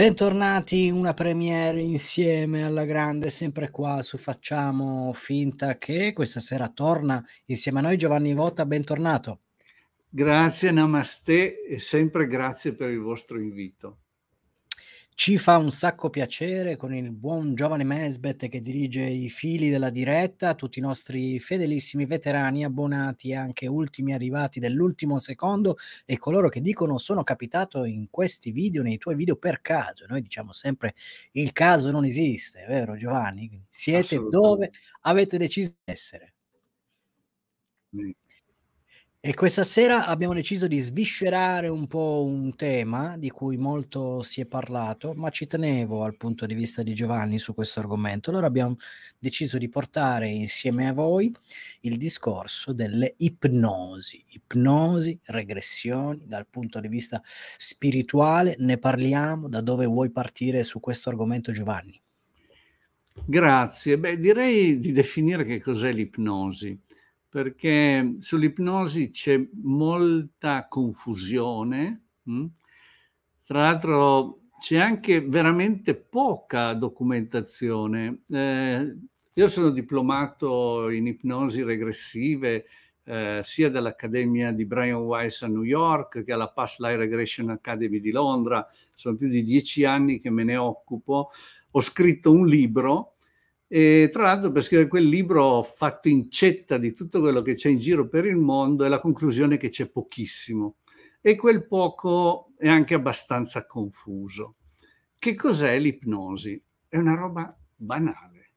Bentornati una premiere insieme alla grande, sempre qua su Facciamo Finta che questa sera torna insieme a noi Giovanni Vota, bentornato. Grazie, namaste e sempre grazie per il vostro invito. Ci fa un sacco piacere con il buon giovane Mesbet che dirige i fili della diretta, tutti i nostri fedelissimi veterani, abbonati e anche ultimi arrivati dell'ultimo secondo e coloro che dicono sono capitato in questi video, nei tuoi video per caso. Noi diciamo sempre il caso non esiste, vero Giovanni? Siete dove avete deciso di essere. E questa sera abbiamo deciso di sviscerare un po' un tema di cui molto si è parlato, ma ci tenevo al punto di vista di Giovanni su questo argomento. Allora abbiamo deciso di portare insieme a voi il discorso delle ipnosi, ipnosi, regressioni dal punto di vista spirituale. Ne parliamo, da dove vuoi partire su questo argomento Giovanni? Grazie, Beh, direi di definire che cos'è l'ipnosi perché sull'ipnosi c'è molta confusione. Mm? Tra l'altro c'è anche veramente poca documentazione. Eh, io sono diplomato in ipnosi regressive eh, sia dall'Accademia di Brian Weiss a New York che alla Past Life Regression Academy di Londra. Sono più di dieci anni che me ne occupo. Ho scritto un libro e tra l'altro per scrivere quel libro ho fatto incetta di tutto quello che c'è in giro per il mondo e la conclusione è che c'è pochissimo. E quel poco è anche abbastanza confuso. Che cos'è l'ipnosi? È una roba banale.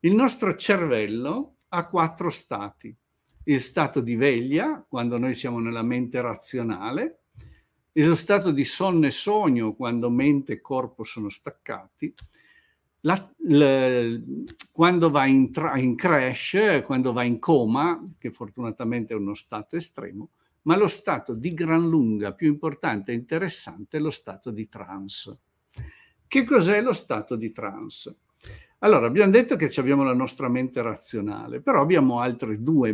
Il nostro cervello ha quattro stati. Il stato di veglia, quando noi siamo nella mente razionale, lo stato di sonno e sogno, quando mente e corpo sono staccati, la, le, quando va in, tra, in, crash, quando va in coma, che fortunatamente è uno stato estremo, ma lo stato di gran lunga più importante e interessante è lo stato di trance. Che cos'è lo stato di trance? Allora, abbiamo detto che abbiamo la nostra mente razionale, però abbiamo altre due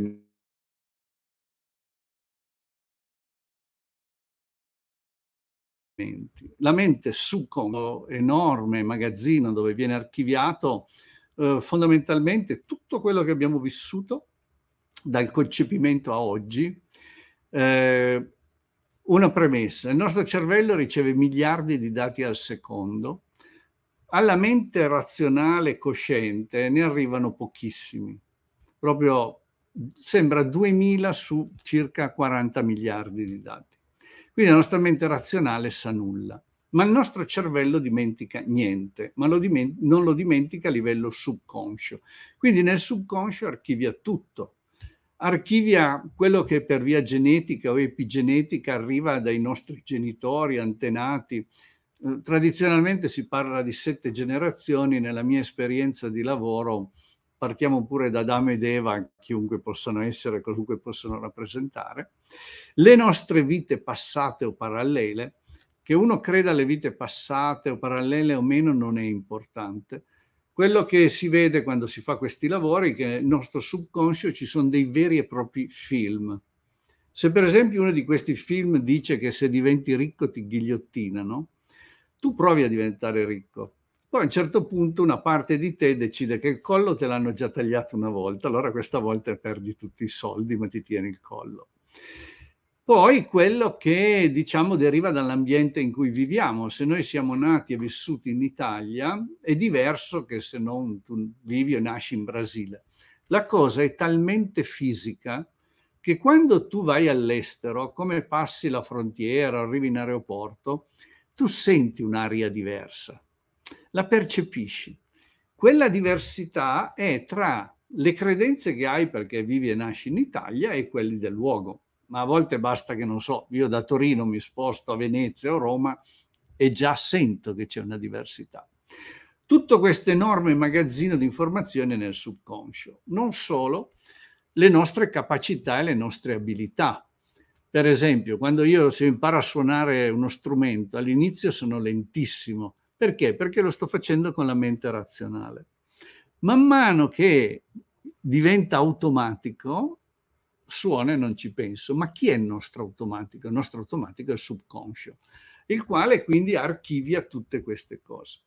menti. La mente succa un enorme magazzino dove viene archiviato eh, fondamentalmente tutto quello che abbiamo vissuto dal concepimento a oggi. Eh, una premessa, il nostro cervello riceve miliardi di dati al secondo, alla mente razionale cosciente ne arrivano pochissimi, proprio sembra 2000 su circa 40 miliardi di dati. Quindi la nostra mente razionale sa nulla, ma il nostro cervello dimentica niente, ma lo diment non lo dimentica a livello subconscio. Quindi nel subconscio archivia tutto, archivia quello che per via genetica o epigenetica arriva dai nostri genitori, antenati. Eh, tradizionalmente si parla di sette generazioni, nella mia esperienza di lavoro partiamo pure da Adamo ed Eva, chiunque possano essere, qualunque possono rappresentare, le nostre vite passate o parallele, che uno creda alle vite passate o parallele o meno non è importante. Quello che si vede quando si fa questi lavori è che nel nostro subconscio ci sono dei veri e propri film. Se per esempio uno di questi film dice che se diventi ricco ti ghigliottinano, tu provi a diventare ricco, poi a un certo punto una parte di te decide che il collo te l'hanno già tagliato una volta, allora questa volta perdi tutti i soldi ma ti tieni il collo. Poi quello che diciamo deriva dall'ambiente in cui viviamo, se noi siamo nati e vissuti in Italia è diverso che se non tu vivi o nasci in Brasile. La cosa è talmente fisica che quando tu vai all'estero, come passi la frontiera, arrivi in aeroporto, tu senti un'aria diversa la percepisci. Quella diversità è tra le credenze che hai perché vivi e nasci in Italia e quelli del luogo. Ma a volte basta che, non so, io da Torino mi sposto a Venezia o Roma e già sento che c'è una diversità. Tutto questo enorme magazzino di informazioni nel subconscio. Non solo, le nostre capacità e le nostre abilità. Per esempio, quando io imparo a suonare uno strumento, all'inizio sono lentissimo, perché? Perché lo sto facendo con la mente razionale. Man mano che diventa automatico, suona e non ci penso. Ma chi è il nostro automatico? Il nostro automatico è il subconscio, il quale quindi archivia tutte queste cose.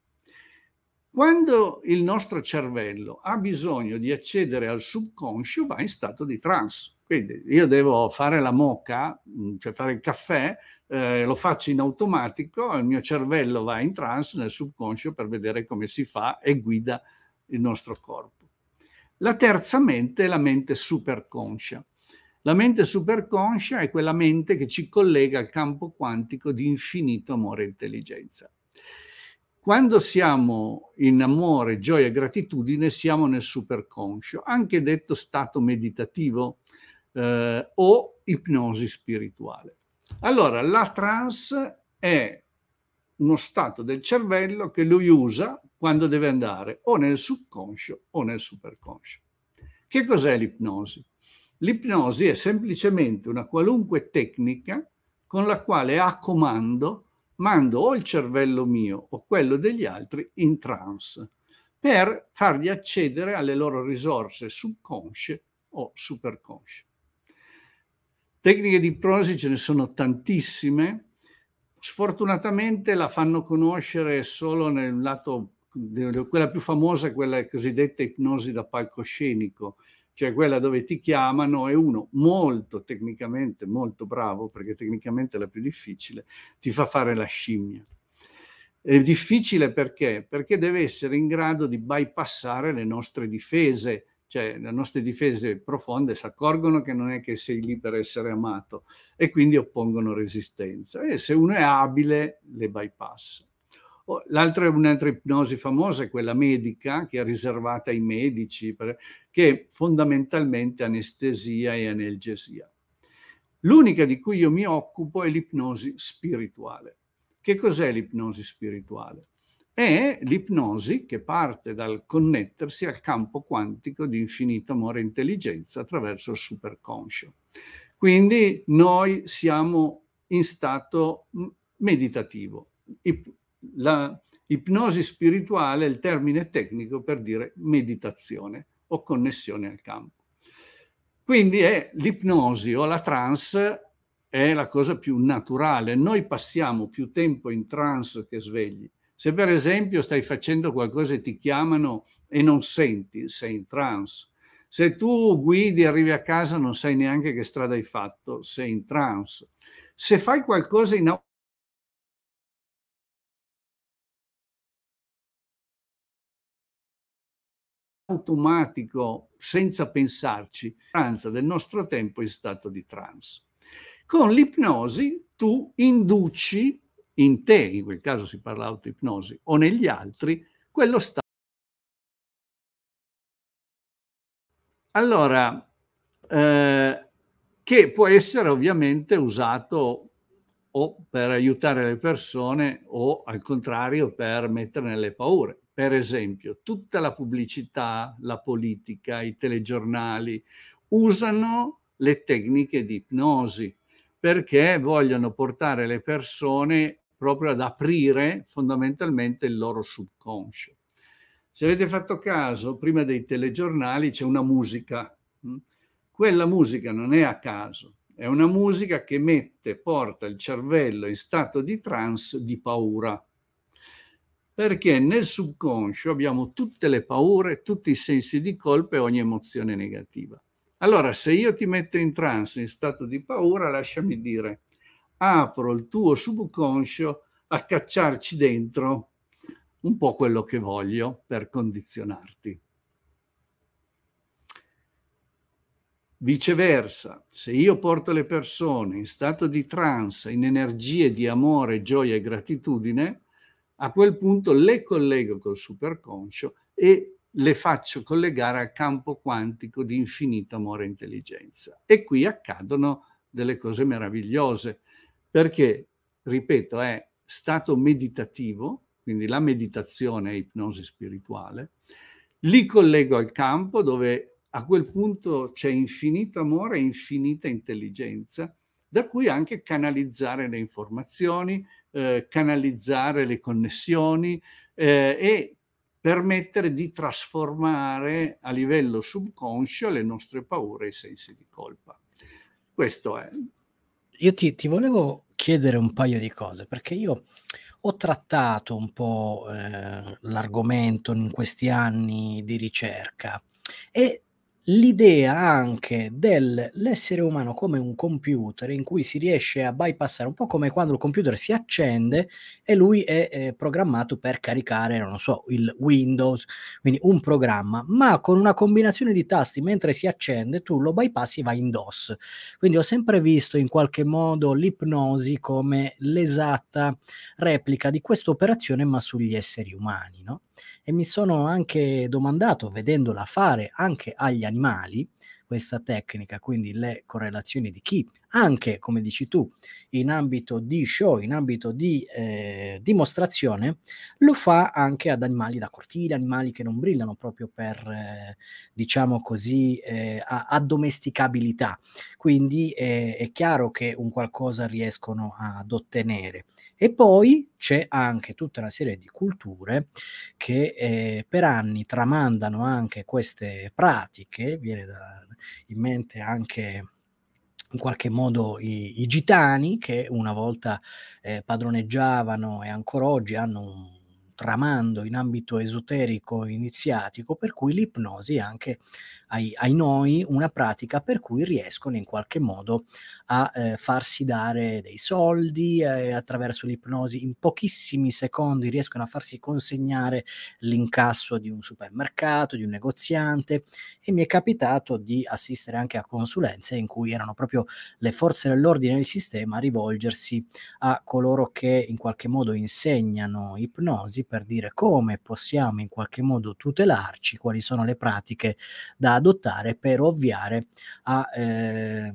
Quando il nostro cervello ha bisogno di accedere al subconscio, va in stato di trance quindi io devo fare la mocca, mm, cioè fare il caffè, eh, lo faccio in automatico, il mio cervello va in trance nel subconscio per vedere come si fa e guida il nostro corpo. La terza mente è la mente superconscia. La mente superconscia è quella mente che ci collega al campo quantico di infinito amore e intelligenza. Quando siamo in amore, gioia e gratitudine, siamo nel superconscio, anche detto stato meditativo, eh, o ipnosi spirituale. Allora, la trance è uno stato del cervello che lui usa quando deve andare o nel subconscio o nel superconscio. Che cos'è l'ipnosi? L'ipnosi è semplicemente una qualunque tecnica con la quale a comando mando o il cervello mio o quello degli altri in trance per fargli accedere alle loro risorse subconsce o superconsce. Tecniche di ipnosi ce ne sono tantissime, sfortunatamente la fanno conoscere solo nel lato, quella più famosa è quella cosiddetta ipnosi da palcoscenico, cioè quella dove ti chiamano e uno molto tecnicamente, molto bravo, perché tecnicamente è la più difficile, ti fa fare la scimmia. È difficile perché? Perché deve essere in grado di bypassare le nostre difese, cioè le nostre difese profonde si accorgono che non è che sei lì per essere amato e quindi oppongono resistenza. E se uno è abile, le bypassa. L'altra è un'altra ipnosi famosa, è quella medica, che è riservata ai medici, per, che è fondamentalmente anestesia e analgesia. L'unica di cui io mi occupo è l'ipnosi spirituale. Che cos'è l'ipnosi spirituale? è l'ipnosi che parte dal connettersi al campo quantico di infinito amore e intelligenza attraverso il superconscio. Quindi noi siamo in stato mm, meditativo. la ipnosi spirituale è il termine tecnico per dire meditazione o connessione al campo. Quindi è l'ipnosi o la trance è la cosa più naturale. Noi passiamo più tempo in trance che svegli se per esempio stai facendo qualcosa e ti chiamano e non senti, sei in trance. Se tu guidi, e arrivi a casa, non sai neanche che strada hai fatto, sei in trance. Se fai qualcosa in automatico, senza pensarci, del nostro tempo in stato di trance. Con l'ipnosi tu induci in te, in quel caso si parla di autoipnosi, o negli altri, quello stato. Allora, eh, che può essere ovviamente usato o per aiutare le persone o al contrario per mettere nelle paure. Per esempio, tutta la pubblicità, la politica, i telegiornali usano le tecniche di ipnosi perché vogliono portare le persone proprio ad aprire fondamentalmente il loro subconscio. Se avete fatto caso, prima dei telegiornali c'è una musica. Mm? Quella musica non è a caso, è una musica che mette, porta il cervello in stato di trance di paura. Perché nel subconscio abbiamo tutte le paure, tutti i sensi di colpa e ogni emozione negativa. Allora, se io ti metto in trance in stato di paura, lasciami dire, apro il tuo subconscio a cacciarci dentro un po' quello che voglio per condizionarti. Viceversa, se io porto le persone in stato di trance, in energie di amore, gioia e gratitudine, a quel punto le collego col superconscio e le faccio collegare al campo quantico di infinito amore e intelligenza. E qui accadono delle cose meravigliose perché, ripeto, è stato meditativo, quindi la meditazione è ipnosi spirituale, li collego al campo dove a quel punto c'è infinito amore e infinita intelligenza, da cui anche canalizzare le informazioni, eh, canalizzare le connessioni eh, e permettere di trasformare a livello subconscio le nostre paure e i sensi di colpa. Questo è io ti, ti, volevo chiedere un paio di cose, perché io ho trattato un po' eh, l'argomento in questi anni di ricerca e l'idea anche dell'essere umano come un computer in cui si riesce a bypassare un po' come quando il computer si accende e lui è eh, programmato per caricare, non so, il Windows, quindi un programma, ma con una combinazione di tasti mentre si accende tu lo bypassi e vai in DOS. Quindi ho sempre visto in qualche modo l'ipnosi come l'esatta replica di questa operazione ma sugli esseri umani, no? e mi sono anche domandato, vedendola fare anche agli animali, questa tecnica, quindi le correlazioni di chi anche, come dici tu, in ambito di show, in ambito di eh, dimostrazione, lo fa anche ad animali da cortile, animali che non brillano proprio per, eh, diciamo così, eh, addomesticabilità. Quindi è chiaro che un qualcosa riescono ad ottenere. E poi c'è anche tutta una serie di culture che eh, per anni tramandano anche queste pratiche, viene da, in mente anche in qualche modo i, i, gitani che una volta eh, padroneggiavano e ancora oggi hanno un tramando in ambito esoterico iniziatico, per cui l'ipnosi è anche ai, ai noi una pratica per cui riescono in qualche modo a eh, farsi dare dei soldi eh, attraverso l'ipnosi, in pochissimi secondi riescono a farsi consegnare l'incasso di un supermercato, di un negoziante e mi è capitato di assistere anche a consulenze in cui erano proprio le forze dell'ordine del sistema a rivolgersi a coloro che in qualche modo insegnano ipnosi per dire come possiamo in qualche modo tutelarci, quali sono le pratiche da adottare per ovviare a, eh,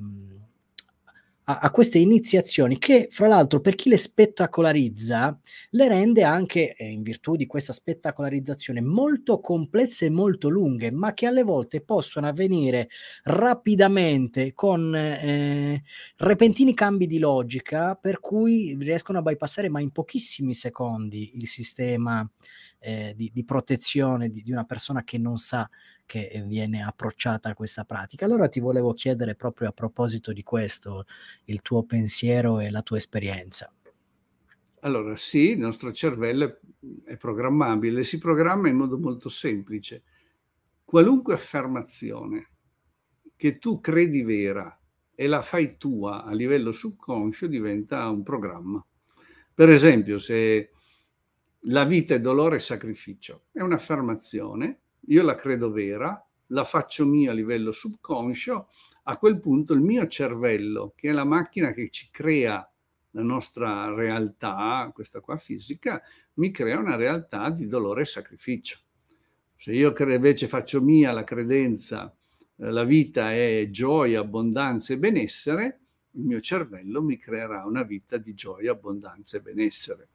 a, a, queste iniziazioni che, fra l'altro, per chi le spettacolarizza, le rende anche, eh, in virtù di questa spettacolarizzazione, molto complesse e molto lunghe, ma che alle volte possono avvenire rapidamente con eh, repentini cambi di logica, per cui riescono a bypassare, ma in pochissimi secondi, il sistema. Eh, di, di, protezione di, di, una persona che non sa che eh, viene approcciata questa pratica. Allora ti volevo chiedere proprio a proposito di questo il tuo pensiero e la tua esperienza. Allora sì, il nostro cervello è programmabile, si programma in modo molto semplice. Qualunque affermazione che tu credi vera e la fai tua a livello subconscio diventa un programma. Per esempio, se la vita è dolore e sacrificio, è un'affermazione io la credo vera, la faccio mia a livello subconscio, a quel punto il mio cervello, che è la macchina che ci crea la nostra realtà, questa qua fisica, mi crea una realtà di dolore e sacrificio. Se io invece faccio mia la credenza, eh, la vita è gioia, abbondanza e benessere, il mio cervello mi creerà una vita di gioia, abbondanza e benessere.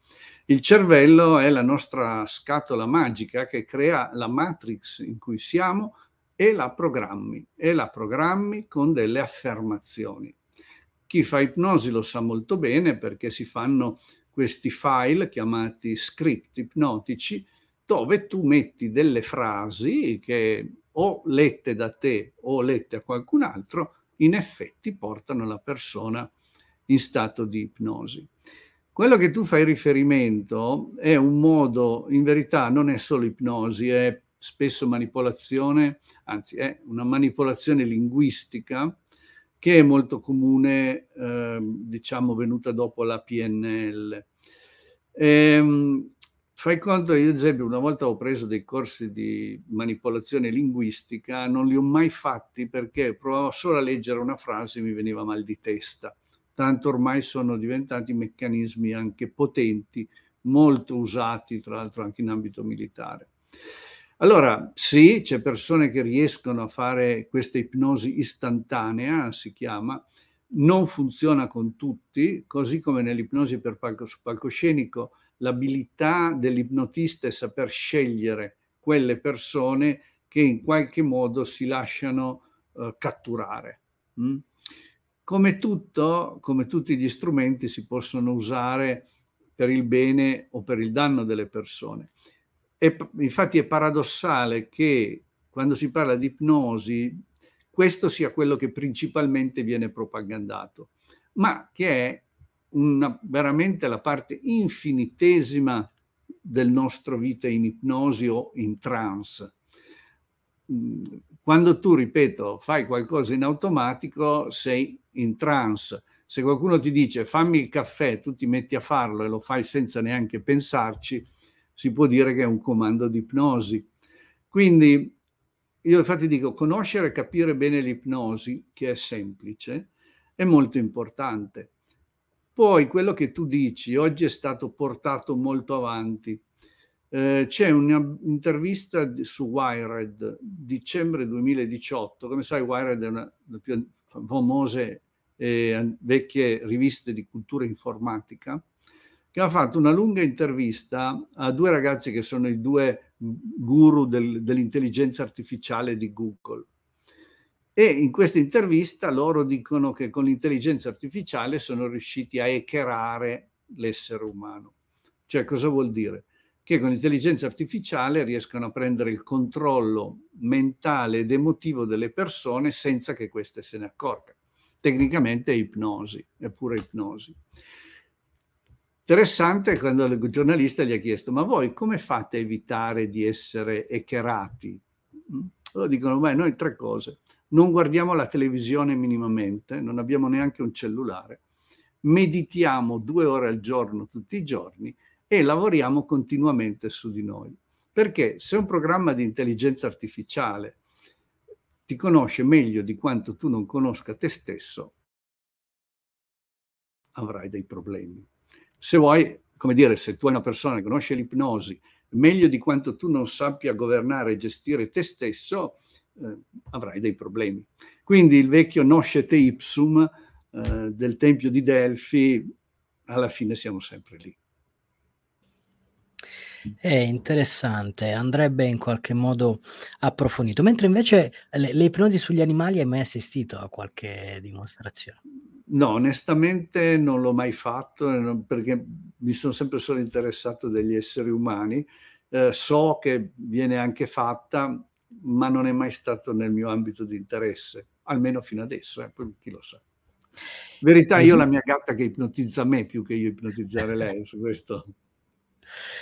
Il cervello è la nostra scatola magica che crea la matrix in cui siamo e la programmi, e la programmi con delle affermazioni. Chi fa ipnosi lo sa molto bene perché si fanno questi file chiamati script ipnotici dove tu metti delle frasi che o lette da te o lette a qualcun altro, in effetti portano la persona in stato di ipnosi. Quello che tu fai riferimento è un modo, in verità non è solo ipnosi, è spesso manipolazione, anzi è una manipolazione linguistica che è molto comune, eh, diciamo, venuta dopo la PNL. Ehm, fai conto, io ad esempio una volta ho preso dei corsi di manipolazione linguistica, non li ho mai fatti perché provavo solo a leggere una frase e mi veniva mal di testa tanto ormai sono diventati meccanismi anche potenti, molto usati tra l'altro anche in ambito militare. Allora, sì, c'è persone che riescono a fare questa ipnosi istantanea, si chiama, non funziona con tutti, così come nell'ipnosi per palco su palcoscenico, l'abilità dell'ipnotista è saper scegliere quelle persone che in qualche modo si lasciano eh, catturare. Mm? Come tutto, come tutti gli strumenti, si possono usare per il bene o per il danno delle persone. E, infatti è paradossale che quando si parla di ipnosi, questo sia quello che principalmente viene propagandato, ma che è una, veramente la parte infinitesima del nostro vita in ipnosi o in trance. Mm, quando tu, ripeto, fai qualcosa in automatico, sei in trance. Se qualcuno ti dice fammi il caffè, tu ti metti a farlo e lo fai senza neanche pensarci, si può dire che è un comando di ipnosi. Quindi io infatti dico conoscere e capire bene l'ipnosi, che è semplice, è molto importante. Poi quello che tu dici oggi è stato portato molto avanti eh, c'è un'intervista su Wired, dicembre 2018. Come sai, Wired è una delle più famose eh, vecchie riviste di cultura informatica, che ha fatto una lunga intervista a due ragazzi che sono i due guru del, dell'intelligenza artificiale di Google. E in questa intervista loro dicono che con l'intelligenza artificiale sono riusciti a echerare l'essere umano. Cioè, cosa vuol dire? che con l'intelligenza artificiale riescono a prendere il controllo mentale ed emotivo delle persone senza che queste se ne accorgano. Tecnicamente è ipnosi, è pura ipnosi. Interessante quando il giornalista gli ha chiesto, ma voi come fate a evitare di essere echerati? Allora mm? dicono, beh, noi tre cose. Non guardiamo la televisione minimamente, non abbiamo neanche un cellulare, meditiamo due ore al giorno tutti i giorni e lavoriamo continuamente su di noi. Perché se un programma di intelligenza artificiale ti conosce meglio di quanto tu non conosca te stesso, avrai dei problemi. Se vuoi, come dire, se tu hai una persona che conosce l'ipnosi meglio di quanto tu non sappia governare e gestire te stesso, eh, avrai dei problemi. Quindi il vecchio noscete ipsum eh, del Tempio di Delfi, alla fine siamo sempre lì è interessante, andrebbe in qualche modo approfondito. Mentre invece le, le ipnosi sugli animali hai mai assistito a qualche dimostrazione? No, onestamente non l'ho mai fatto eh, perché mi sono sempre solo interessato degli esseri umani. Eh, so che viene anche fatta, ma non è mai stato nel mio ambito di interesse, almeno fino adesso, eh, chi lo sa. Verità, io ho la mia gatta che ipnotizza me più che io ipnotizzare lei su questo.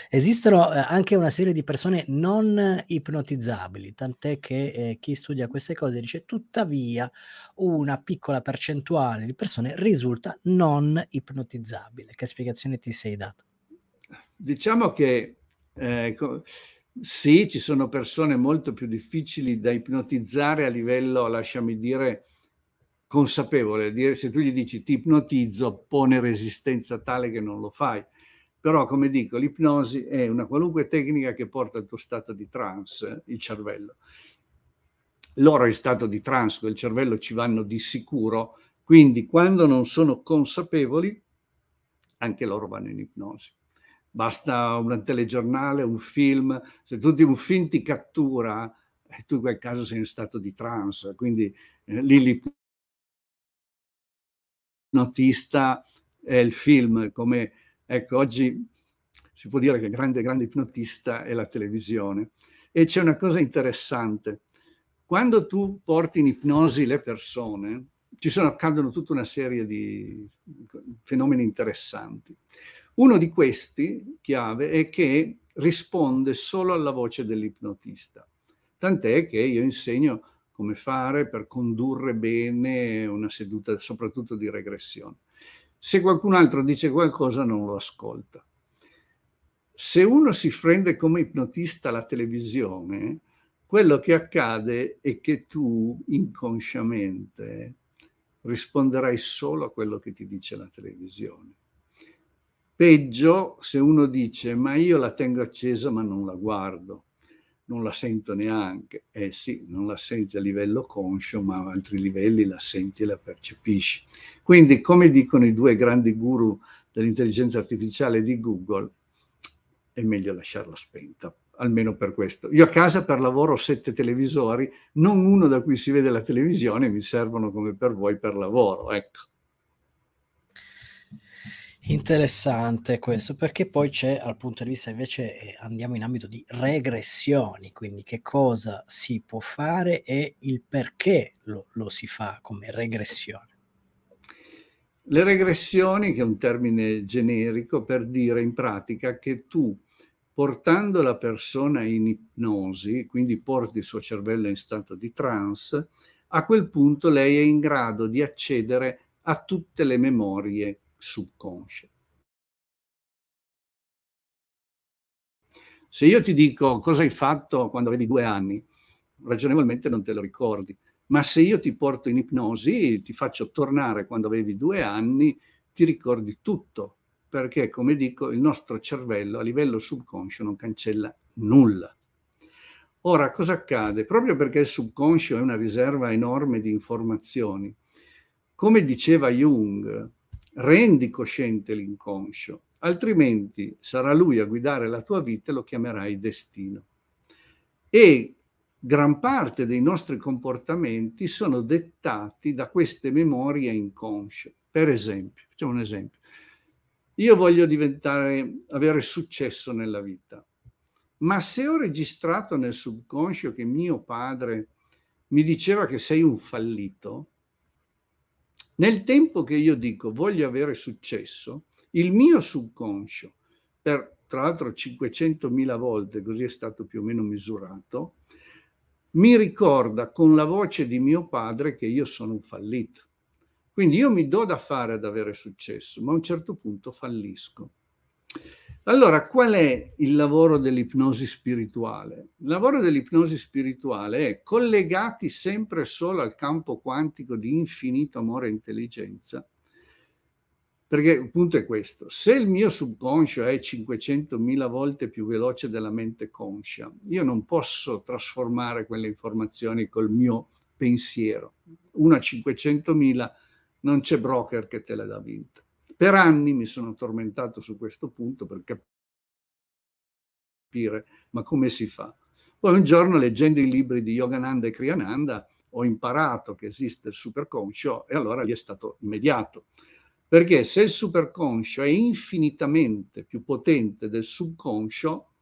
Esistono eh, anche una serie di persone non ipnotizzabili, tant'è che eh, chi studia queste cose dice tuttavia una piccola percentuale di persone risulta non ipnotizzabile. Che spiegazione ti sei dato? Diciamo che eh, sì, ci sono persone molto più difficili da ipnotizzare a livello, lasciami dire, consapevole. Dire, se tu gli dici ti ipnotizzo, pone resistenza tale che non lo fai però, come dico, l'ipnosi è una qualunque tecnica che porta al tuo stato di trance, il cervello. Loro in stato di trance, il cervello ci vanno di sicuro, quindi quando non sono consapevoli, anche loro vanno in ipnosi. Basta un telegiornale, un film, se tu ti, un film ti cattura, e eh, tu in quel caso sei in stato di trance, quindi eh, lì l'ipnotista è il film come Ecco, oggi si può dire che grande, grande ipnotista è la televisione. E c'è una cosa interessante. Quando tu porti in ipnosi le persone, ci sono, accadono tutta una serie di fenomeni interessanti. Uno di questi, chiave, è che risponde solo alla voce dell'ipnotista. Tant'è che io insegno come fare per condurre bene una seduta, soprattutto di regressione. Se qualcun altro dice qualcosa non lo ascolta. Se uno si prende come ipnotista la televisione, quello che accade è che tu inconsciamente risponderai solo a quello che ti dice la televisione. Peggio se uno dice ma io la tengo accesa ma non la guardo non la sento neanche. Eh sì, non la senti a livello conscio, ma a altri livelli la senti e la percepisci. Quindi, come dicono i due grandi guru dell'intelligenza artificiale di Google, è meglio lasciarla spenta, almeno per questo. Io a casa per lavoro ho sette televisori, non uno da cui si vede la televisione, mi servono come per voi per lavoro, ecco. Interessante questo, perché poi c'è al punto di vista invece eh, andiamo in ambito di regressioni, quindi che cosa si può fare e il perché lo, lo si fa come regressione. Le regressioni, che è un termine generico per dire in pratica che tu portando la persona in ipnosi, quindi porti il suo cervello in stato di trance, a quel punto lei è in grado di accedere a tutte le memorie subconscio. Se io ti dico cosa hai fatto quando avevi due anni, ragionevolmente non te lo ricordi, ma se io ti porto in ipnosi, ti faccio tornare quando avevi due anni, ti ricordi tutto, perché come dico il nostro cervello a livello subconscio non cancella nulla. Ora, cosa accade? Proprio perché il subconscio è una riserva enorme di informazioni, come diceva Jung, rendi cosciente l'inconscio, altrimenti sarà lui a guidare la tua vita e lo chiamerai destino. E gran parte dei nostri comportamenti sono dettati da queste memorie inconsce. Per esempio, facciamo un esempio. Io voglio diventare, avere successo nella vita, ma se ho registrato nel subconscio che mio padre mi diceva che sei un fallito, nel tempo che io dico voglio avere successo, il mio subconscio, per tra l'altro 500.000 volte, così è stato più o meno misurato, mi ricorda con la voce di mio padre che io sono un fallito. Quindi io mi do da fare ad avere successo, ma a un certo punto fallisco. Allora, qual è il lavoro dell'ipnosi spirituale? Il lavoro dell'ipnosi spirituale è, collegati sempre solo al campo quantico di infinito amore e intelligenza, perché il punto è questo, se il mio subconscio è 500.000 volte più veloce della mente conscia, io non posso trasformare quelle informazioni col mio pensiero. Una 500.000 non c'è broker che te le dà vinta. Per anni mi sono tormentato su questo punto per capire ma come si fa. Poi un giorno leggendo i libri di Yogananda e Kriyananda ho imparato che esiste il superconscio e allora gli è stato immediato. Perché se il superconscio è infinitamente più potente del subconscio,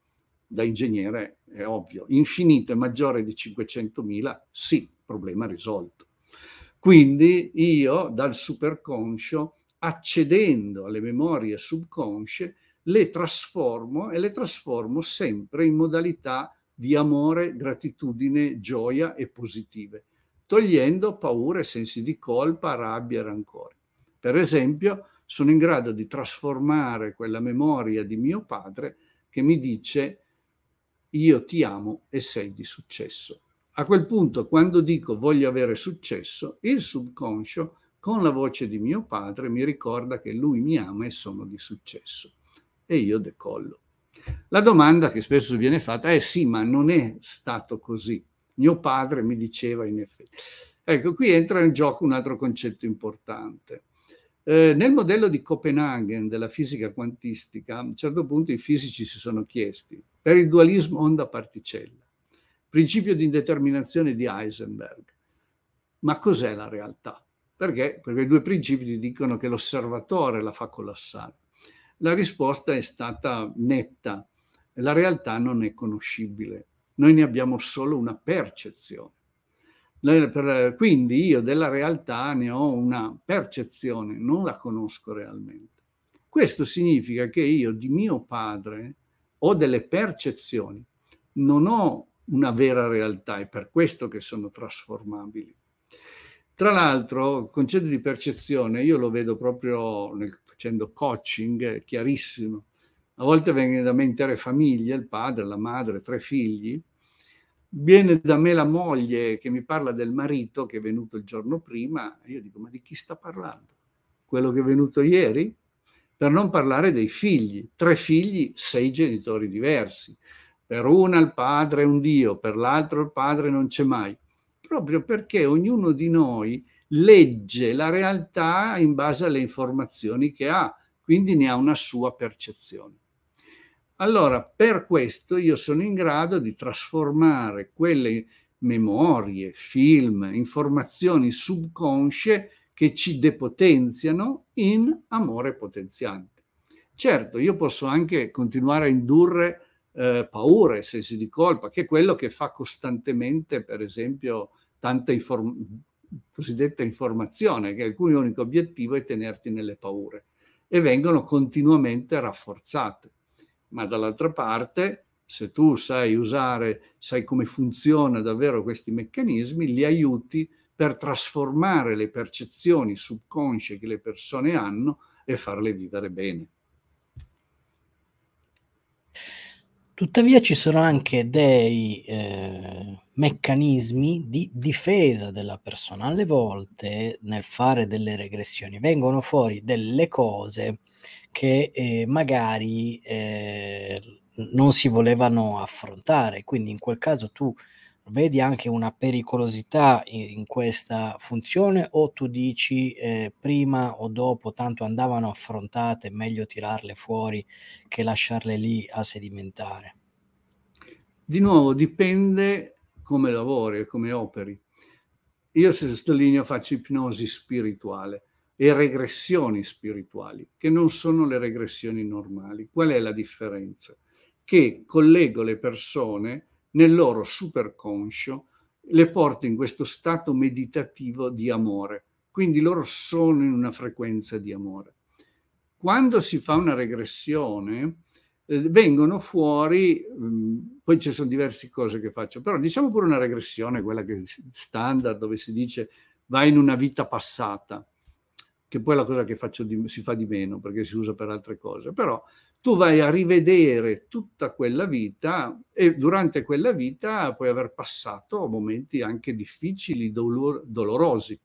da ingegnere è ovvio, infinito è maggiore di 500.000, sì, problema risolto. Quindi io dal superconscio accedendo alle memorie subconsce, le trasformo e le trasformo sempre in modalità di amore, gratitudine, gioia e positive, togliendo paure, sensi di colpa, rabbia e rancore. Per esempio, sono in grado di trasformare quella memoria di mio padre che mi dice io ti amo e sei di successo. A quel punto, quando dico voglio avere successo, il subconscio con la voce di mio padre mi ricorda che lui mi ama e sono di successo. E io decollo. La domanda che spesso viene fatta è sì, ma non è stato così. Mio padre mi diceva in effetti. Ecco, qui entra in gioco un altro concetto importante. Eh, nel modello di Copenaghen della fisica quantistica, a un certo punto i fisici si sono chiesti per il dualismo onda-particella, principio di indeterminazione di Heisenberg, ma cos'è la realtà? Perché? Perché i due principi dicono che l'osservatore la fa collassare. La risposta è stata netta, la realtà non è conoscibile, noi ne abbiamo solo una percezione. Quindi io della realtà ne ho una percezione, non la conosco realmente. Questo significa che io di mio padre ho delle percezioni, non ho una vera realtà, è per questo che sono trasformabili. Tra l'altro, il concetto di percezione io lo vedo proprio nel, facendo coaching, chiarissimo. A volte vengono da me intere famiglie, il padre, la madre, tre figli. Viene da me la moglie che mi parla del marito che è venuto il giorno prima e io dico, ma di chi sta parlando? Quello che è venuto ieri? Per non parlare dei figli. Tre figli, sei genitori diversi. Per una il padre è un Dio, per l'altro il padre non c'è mai proprio perché ognuno di noi legge la realtà in base alle informazioni che ha, quindi ne ha una sua percezione. Allora, per questo io sono in grado di trasformare quelle memorie, film, informazioni subconsce che ci depotenziano in amore potenziante. Certo, io posso anche continuare a indurre eh, paure, sensi di colpa, che è quello che fa costantemente, per esempio, tanta inform- cosiddetta informazione, che il cui unico obiettivo è tenerti nelle paure e vengono continuamente rafforzate. Ma dall'altra parte, se tu sai usare, sai come funzionano davvero questi meccanismi, li aiuti per trasformare le percezioni subconsce che le persone hanno e farle vivere bene. Tuttavia ci sono anche dei eh, meccanismi di difesa della persona. Alle volte nel fare delle regressioni vengono fuori delle cose che eh, magari eh, non si volevano affrontare, quindi in quel caso tu vedi anche una pericolosità in, in questa funzione o tu dici eh, prima o dopo tanto andavano affrontate, meglio tirarle fuori che lasciarle lì a sedimentare? Di nuovo dipende come lavori e come operi. Io se sottolineo faccio ipnosi spirituale e regressioni spirituali, che non sono le regressioni normali. Qual è la differenza? Che collego le persone nel loro superconscio le porta in questo stato meditativo di amore. Quindi loro sono in una frequenza di amore. Quando si fa una regressione, eh, vengono fuori, mh, mm, poi ci sono diverse cose che faccio, però diciamo pure una regressione, quella che è standard, dove si dice vai in una vita passata, che poi è la cosa che di, si fa di meno perché si usa per altre cose, però tu vai a rivedere tutta quella vita e durante quella vita puoi aver passato momenti anche difficili, dolor, dolorosi.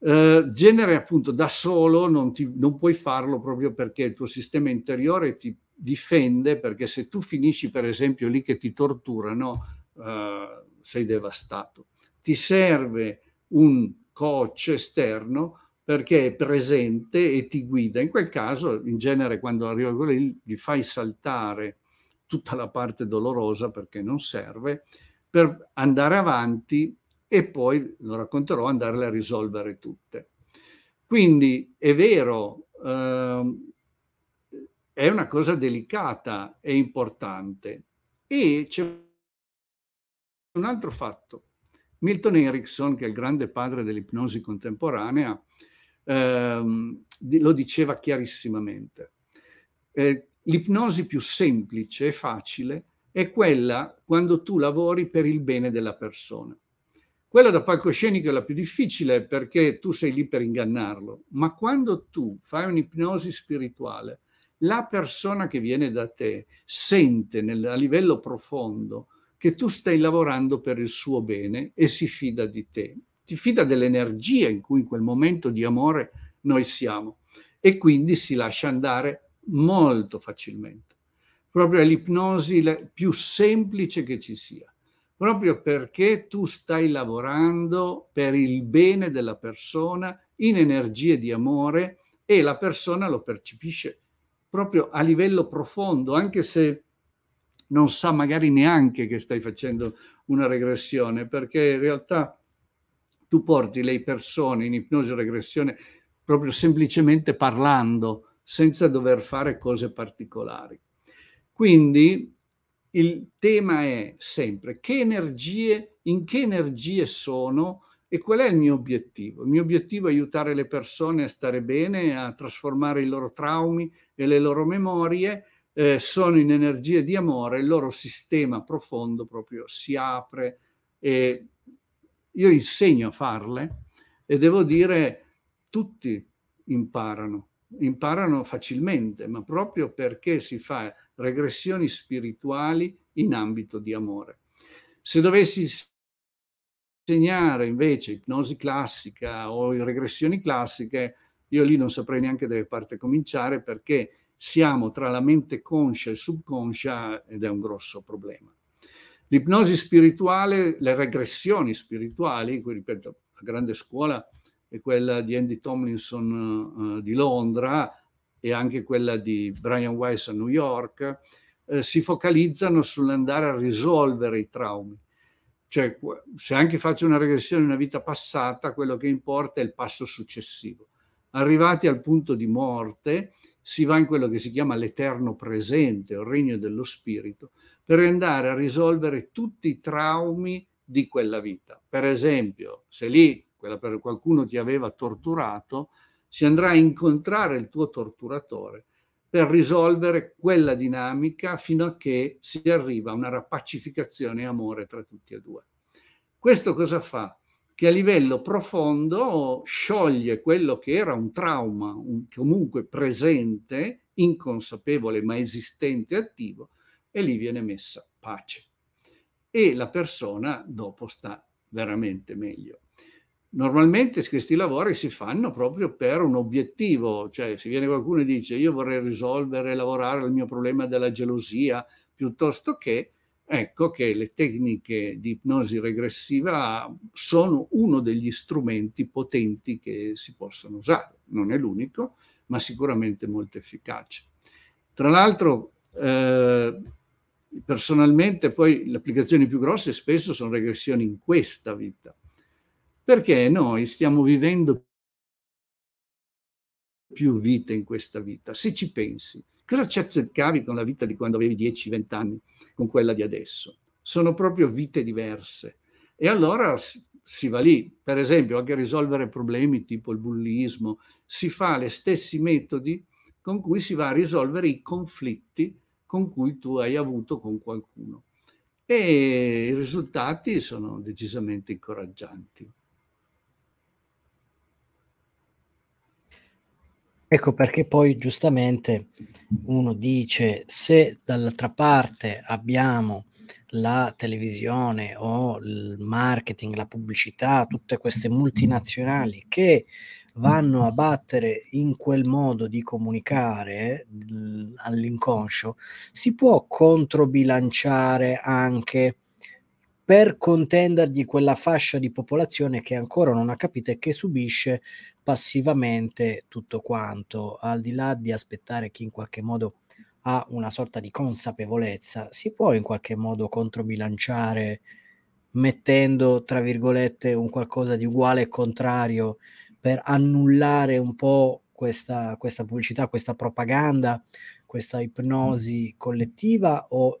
Eh, genere appunto da solo non, ti, non puoi farlo proprio perché il tuo sistema interiore ti difende perché se tu finisci per esempio lì che ti torturano eh, sei devastato. Ti serve un coach esterno perché è presente e ti guida. In quel caso, in genere, quando arriva quello lì, gli fai saltare tutta la parte dolorosa perché non serve, per andare avanti e poi, lo racconterò, andarle a risolvere tutte. Quindi è vero, ehm, è una cosa delicata e importante. E c'è un altro fatto. Milton Erickson, che è il grande padre dell'ipnosi contemporanea, ehm, lo diceva chiarissimamente. Eh, l'ipnosi più semplice e facile è quella quando tu lavori per il bene della persona. Quella da palcoscenico è la più difficile perché tu sei lì per ingannarlo, ma quando tu fai un'ipnosi spirituale, la persona che viene da te sente nel, a livello profondo che tu stai lavorando per il suo bene e si fida di te ti fida dell'energia in cui in quel momento di amore noi siamo e quindi si lascia andare molto facilmente. Proprio è l'ipnosi più semplice che ci sia, proprio perché tu stai lavorando per il bene della persona in energie di amore e la persona lo percepisce proprio a livello profondo, anche se non sa magari neanche che stai facendo una regressione, perché in realtà tu porti le persone in ipnosi o regressione proprio semplicemente parlando, senza dover fare cose particolari. Quindi il tema è sempre che energie, in che energie sono e qual è il mio obiettivo? Il mio obiettivo è aiutare le persone a stare bene, a trasformare i loro traumi e le loro memorie, eh, sono in energie di amore, il loro sistema profondo proprio si apre e io insegno a farle e devo dire tutti imparano, imparano facilmente, ma proprio perché si fa regressioni spirituali in ambito di amore. Se dovessi insegnare invece ipnosi classica o regressioni classiche, io lì non saprei neanche da che parte cominciare perché siamo tra la mente conscia e subconscia ed è un grosso problema. L'ipnosi spirituale, le regressioni spirituali, qui ripeto, la grande scuola è quella di Andy Tomlinson uh, di Londra e anche quella di Brian Weiss a New York, eh, si focalizzano sull'andare a risolvere i traumi. Cioè, se anche faccio una regressione in una vita passata, quello che importa è il passo successivo. Arrivati al punto di morte, si va in quello che si chiama l'eterno presente, il regno dello spirito, per andare a risolvere tutti i traumi di quella vita. Per esempio, se lì qualcuno ti aveva torturato, si andrà a incontrare il tuo torturatore per risolvere quella dinamica fino a che si arriva a una rapacificazione e amore tra tutti e due. Questo cosa fa? Che a livello profondo scioglie quello che era un trauma un, comunque presente, inconsapevole ma esistente e attivo, e lì viene messa pace. E la persona dopo sta veramente meglio. Normalmente questi lavori si fanno proprio per un obiettivo, cioè se viene qualcuno e dice io vorrei risolvere, lavorare il mio problema della gelosia, piuttosto che, ecco che le tecniche di ipnosi regressiva sono uno degli strumenti potenti che si possono usare. Non è l'unico, ma sicuramente molto efficace. Tra l'altro, eh, Personalmente poi le applicazioni più grosse spesso sono regressioni in questa vita, perché noi stiamo vivendo più vite in questa vita, se ci pensi. Cosa ci cercavi con la vita di quando avevi 10-20 anni, con quella di adesso? Sono proprio vite diverse. E allora si va lì, per esempio, anche a risolvere problemi tipo il bullismo, si fa gli stessi metodi con cui si va a risolvere i conflitti con cui tu hai avuto con qualcuno. E i risultati sono decisamente incoraggianti. Ecco perché poi giustamente uno dice se dall'altra parte abbiamo la televisione o il marketing, la pubblicità, tutte queste multinazionali che vanno a battere in quel modo di comunicare l- all'inconscio, si può controbilanciare anche per contendergli quella fascia di popolazione che ancora non ha capito e che subisce passivamente tutto quanto, al di là di aspettare chi in qualche modo ha una sorta di consapevolezza, si può in qualche modo controbilanciare mettendo, tra virgolette, un qualcosa di uguale e contrario per annullare un po' questa, questa pubblicità, questa propaganda, questa ipnosi collettiva o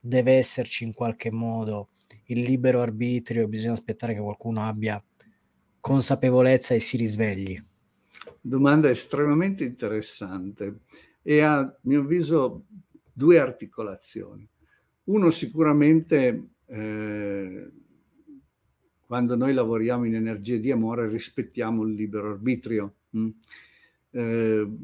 deve esserci in qualche modo il libero arbitrio, bisogna aspettare che qualcuno abbia consapevolezza e si risvegli? Domanda estremamente interessante e a mio avviso, due articolazioni. Uno sicuramente eh, quando noi lavoriamo in energie di amore rispettiamo il libero arbitrio. Mm? Eh,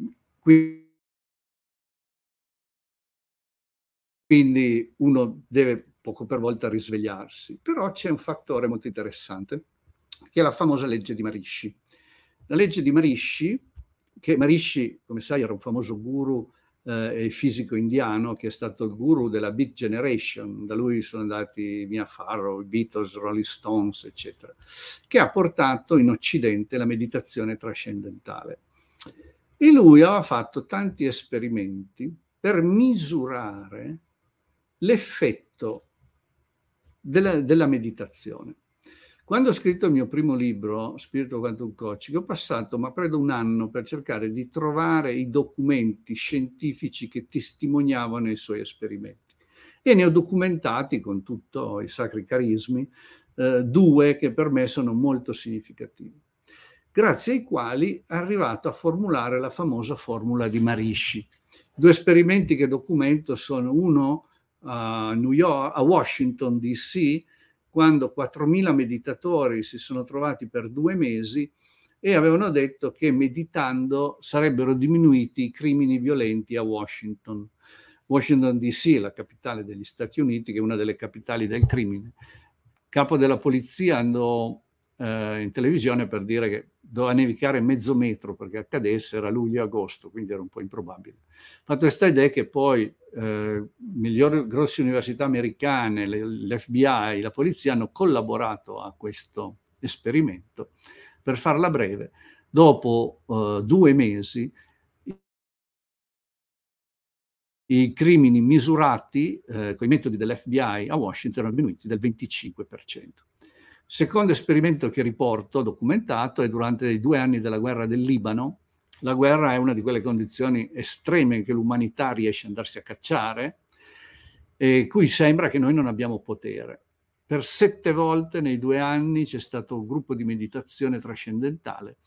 quindi uno deve poco per volta risvegliarsi, però c'è un fattore molto interessante che è la famosa legge di Marisci. La legge di Marisci, che Marisci, come sai, era un famoso guru eh, il fisico indiano che è stato il guru della Beat Generation, da lui sono andati Mia Farrow, Beatles, Rolling Stones, eccetera, che ha portato in Occidente la meditazione trascendentale. E lui aveva fatto tanti esperimenti per misurare l'effetto della, della meditazione. Quando ho scritto il mio primo libro, Spirito quanto un coaching, ho passato, ma credo un anno, per cercare di trovare i documenti scientifici che testimoniavano i suoi esperimenti. E ne ho documentati con tutto i sacri carismi, eh, due che per me sono molto significativi, grazie ai quali è arrivato a formulare la famosa formula di Marisci. Due esperimenti che documento sono uno a, York, a Washington DC, quando 4.000 meditatori si sono trovati per due mesi e avevano detto che meditando sarebbero diminuiti i crimini violenti a Washington. Washington DC, la capitale degli Stati Uniti, che è una delle capitali del crimine. Il Capo della polizia andò eh, in televisione per dire che doveva nevicare mezzo metro perché accadesse, era luglio-agosto, quindi era un po' improbabile. Fatto questa idea che poi eh, migliori, grosse università americane, l'FBI, la polizia hanno collaborato a questo esperimento. Per farla breve, dopo eh, due mesi i crimini misurati eh, con i metodi dell'FBI a Washington erano diminuiti del 25%. Secondo esperimento che riporto documentato è durante i due anni della guerra del Libano. La guerra è una di quelle condizioni estreme in cui l'umanità riesce ad andarsi a cacciare e cui sembra che noi non abbiamo potere. Per sette volte nei due anni c'è stato un gruppo di meditazione trascendentale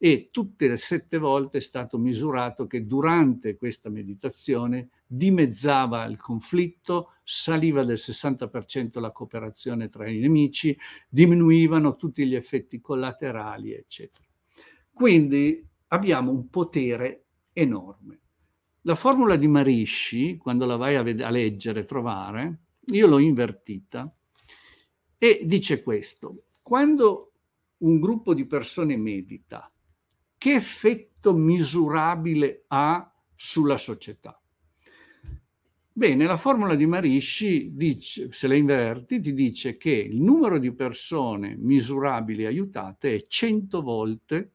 e tutte le sette volte è stato misurato che durante questa meditazione dimezzava il conflitto, saliva del 60% la cooperazione tra i nemici, diminuivano tutti gli effetti collaterali, eccetera. Quindi abbiamo un potere enorme. La formula di Marisci, quando la vai a, ved- a leggere, trovare, io l'ho invertita, e dice questo, quando un gruppo di persone medita, che effetto misurabile ha sulla società? Bene, la formula di Marisci, dice, se la inverti, ti dice che il numero di persone misurabili aiutate è 100 volte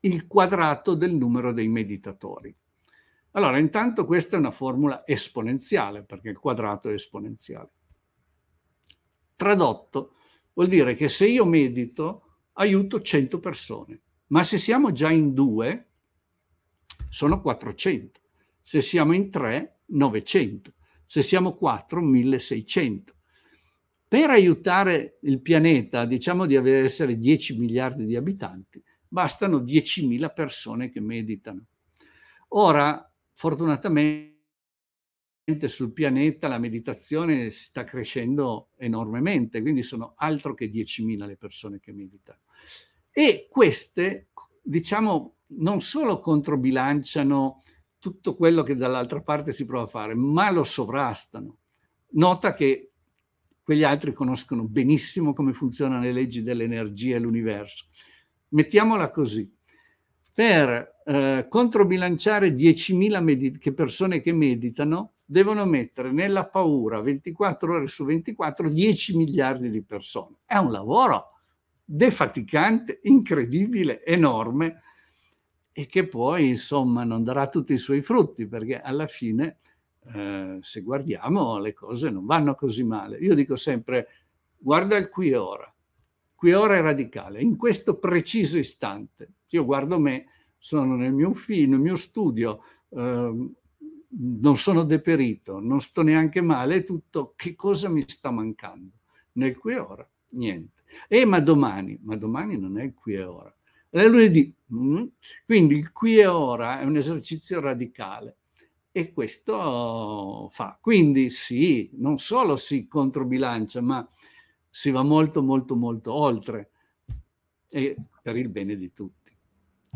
il quadrato del numero dei meditatori. Allora, intanto questa è una formula esponenziale, perché il quadrato è esponenziale. Tradotto, vuol dire che se io medito, aiuto 100 persone ma se siamo già in due sono 400, se siamo in tre 900, se siamo quattro 1600. Per aiutare il pianeta, diciamo di essere 10 miliardi di abitanti, bastano 10.000 persone che meditano. Ora, fortunatamente, sul pianeta la meditazione sta crescendo enormemente, quindi sono altro che 10.000 le persone che meditano. E queste, diciamo, non solo controbilanciano tutto quello che dall'altra parte si prova a fare, ma lo sovrastano. Nota che quegli altri conoscono benissimo come funzionano le leggi dell'energia e l'universo. Mettiamola così, per eh, controbilanciare 10.000 med- che persone che meditano, devono mettere nella paura 24 ore su 24 10 miliardi di persone. È un lavoro defaticante, incredibile, enorme e che poi insomma non darà tutti i suoi frutti perché alla fine eh, se guardiamo le cose non vanno così male. Io dico sempre guarda il qui e ora, qui e ora è radicale, in questo preciso istante. Io guardo me, sono nel mio ufficio, nel mio studio, eh, non sono deperito, non sto neanche male, è tutto che cosa mi sta mancando? Nel qui e ora niente. E ma domani, ma domani non è il qui e ora. È lunedì. Mm? Quindi il qui e ora è un esercizio radicale e questo fa. Quindi sì, non solo si controbilancia, ma si va molto, molto, molto oltre e per il bene di tutti.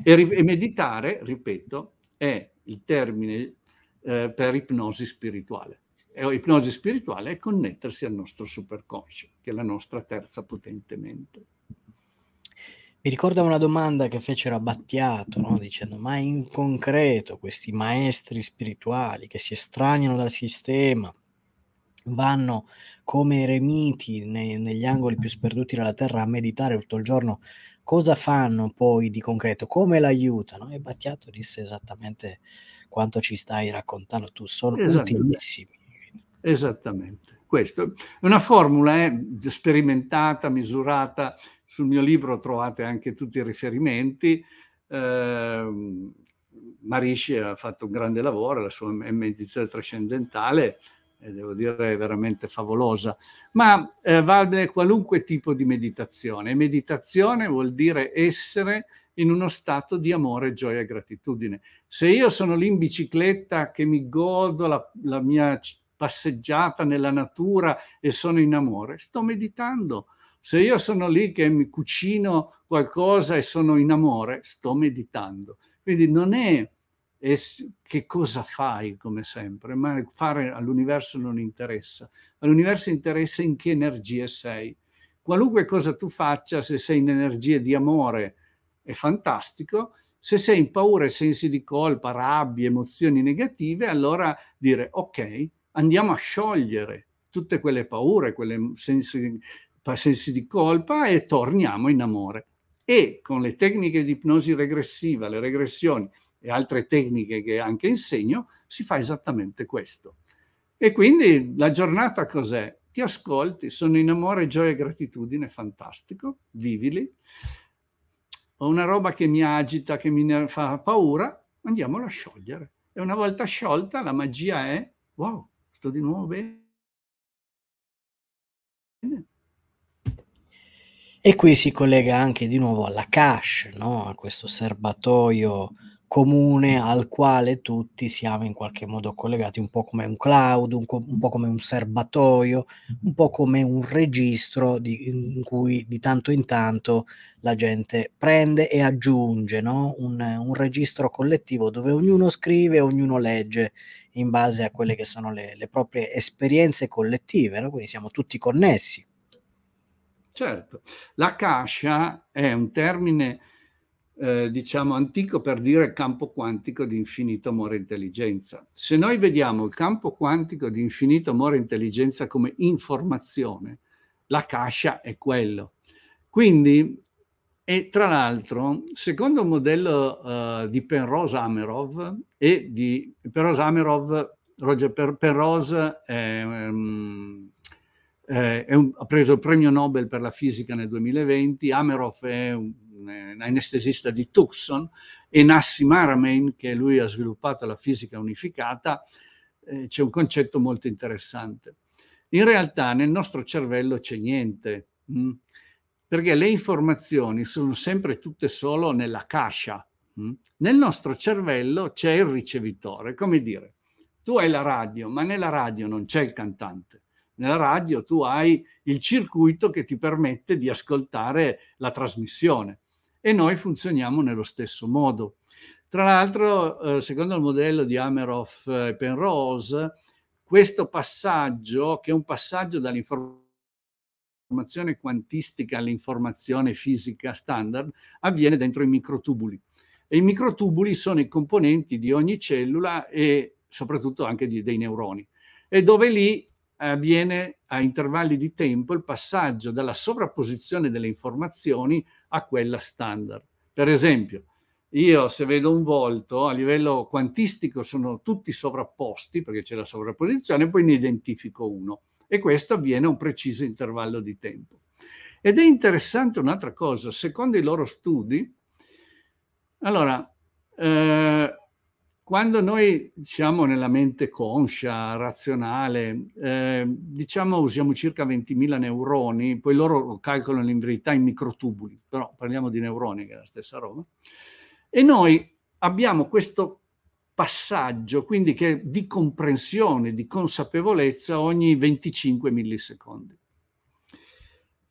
E, e meditare, ripeto, è il termine eh, per ipnosi spirituale ipnosi spirituale è connettersi al nostro superconscio, che è la nostra terza potente mente. Mi ricorda una domanda che fecero a Battiato, no? dicendo ma in concreto questi maestri spirituali che si estraniano dal sistema, vanno come eremiti nei, negli angoli più sperduti della terra a meditare tutto il giorno, cosa fanno poi di concreto? Come l'aiutano? E Battiato disse esattamente quanto ci stai raccontando tu, sono esatto. utilissimi Esattamente. Questo. è Una formula eh, sperimentata, misurata, sul mio libro trovate anche tutti i riferimenti. Eh, Marisci ha fatto un grande lavoro, la sua meditazione trascendentale, eh, devo dire, è veramente favolosa, ma eh, vale qualunque tipo di meditazione. Meditazione vuol dire essere in uno stato di amore, gioia e gratitudine. Se io sono lì in bicicletta che mi godo la, la mia passeggiata nella natura e sono in amore, sto meditando. Se io sono lì che mi cucino qualcosa e sono in amore, sto meditando. Quindi non è che cosa fai come sempre, ma fare all'universo non interessa. All'universo interessa in che energia sei. Qualunque cosa tu faccia, se sei in energia di amore, è fantastico. Se sei in paura e sensi di colpa, rabbia, emozioni negative, allora dire ok, andiamo a sciogliere tutte quelle paure, quelle sensi, sensi di colpa e torniamo in amore. E con le tecniche di ipnosi regressiva, le regressioni e altre tecniche che anche insegno, si fa esattamente questo. E quindi la giornata cos'è? Ti ascolti, sono in amore, gioia e gratitudine, fantastico, vivili. Ho una roba che mi agita, che mi fa paura, andiamola a sciogliere. E una volta sciolta la magia è wow, Sto di nuovo bene? E qui si collega anche di nuovo alla cache, no? a questo serbatoio comune al quale tutti siamo in qualche modo collegati, un po' come un cloud, un, co- un po' come un serbatoio, un po' come un registro di, in cui di tanto in tanto la gente prende e aggiunge no? un, un registro collettivo dove ognuno scrive, ognuno legge in base a quelle che sono le, le proprie esperienze collettive, no? quindi siamo tutti connessi. Certo, la cascia è un termine eh, diciamo antico per dire campo quantico di infinito amore e intelligenza. Se noi vediamo il campo quantico di infinito amore e intelligenza come informazione, la cascia è quello. Quindi e tra l'altro, secondo il modello uh, di Penrose Amerov e di Penrose Amerov, Roger Penrose è, um, è, è un, ha preso il premio Nobel per la fisica nel 2020, Amerov è un, un anestesista di Tucson e Nassim Aramein, che lui ha sviluppato la fisica unificata, eh, c'è un concetto molto interessante. In realtà nel nostro cervello c'è niente. Mh? Mm? perché le informazioni sono sempre tutte solo nella cascia. Mm? Nel nostro cervello c'è il ricevitore, come dire, tu hai la radio, ma nella radio non c'è il cantante. Nella radio tu hai il circuito che ti permette di ascoltare la trasmissione e noi funzioniamo nello stesso modo. Tra l'altro, eh, secondo il modello di Ameroff e eh, Penrose, questo passaggio, che è un passaggio dall'informazione l'informazione quantistica all'informazione fisica standard avviene dentro i microtubuli. E i microtubuli sono i componenti di ogni cellula e soprattutto anche di, dei neuroni. E dove lì avviene a intervalli di tempo il passaggio dalla sovrapposizione delle informazioni a quella standard. Per esempio, io se vedo un volto a livello quantistico sono tutti sovrapposti perché c'è la sovrapposizione, poi ne identifico uno e questo avviene a un preciso intervallo di tempo. Ed è interessante un'altra cosa, secondo i loro studi, allora, eh, quando noi siamo nella mente conscia, razionale, eh, diciamo usiamo circa 20.000 neuroni, poi loro calcolano in verità in microtubuli, però parliamo di neuroni che è la stessa roba, e noi abbiamo questo passaggio, quindi che di comprensione, di consapevolezza ogni 25 millisecondi.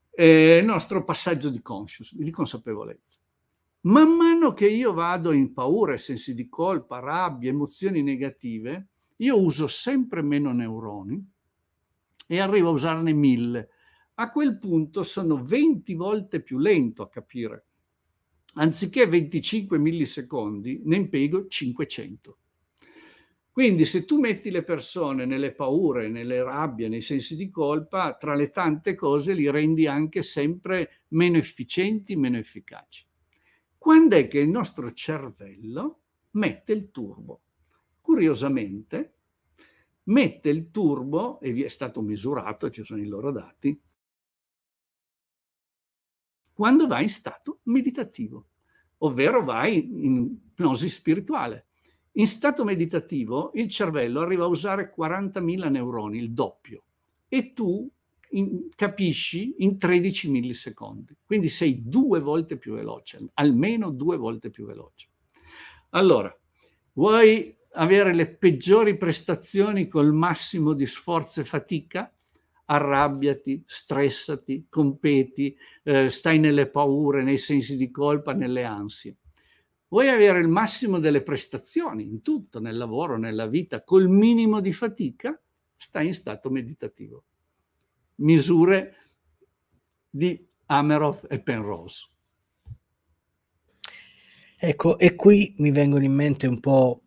È il nostro passaggio di conscious, di consapevolezza. Man mano che io vado in paura, sensi di colpa, rabbia, emozioni negative, io uso sempre meno neuroni e arrivo a usarne mille. A quel punto sono 20 volte più lento a capire anziché 25 millisecondi ne impiego 500. Quindi se tu metti le persone nelle paure, nelle rabbie, nei sensi di colpa, tra le tante cose li rendi anche sempre meno efficienti, meno efficaci. Quando è che il nostro cervello mette il turbo? Curiosamente, mette il turbo, e vi è stato misurato, ci sono i loro dati, quando vai in stato meditativo, ovvero vai in ipnosi spirituale. In stato meditativo il cervello arriva a usare 40.000 neuroni, il doppio, e tu in, capisci in 13 millisecondi. Quindi sei due volte più veloce, almeno due volte più veloce. Allora, vuoi avere le peggiori prestazioni col massimo di sforzo e fatica? arrabbiati, stressati, competi, eh, stai nelle paure, nei sensi di colpa, nelle ansie. Vuoi avere il massimo delle prestazioni in tutto, nel lavoro, nella vita, col minimo di fatica? Stai in stato meditativo. Misure di Ameroff e Penrose. Ecco, e qui mi vengono in mente un po'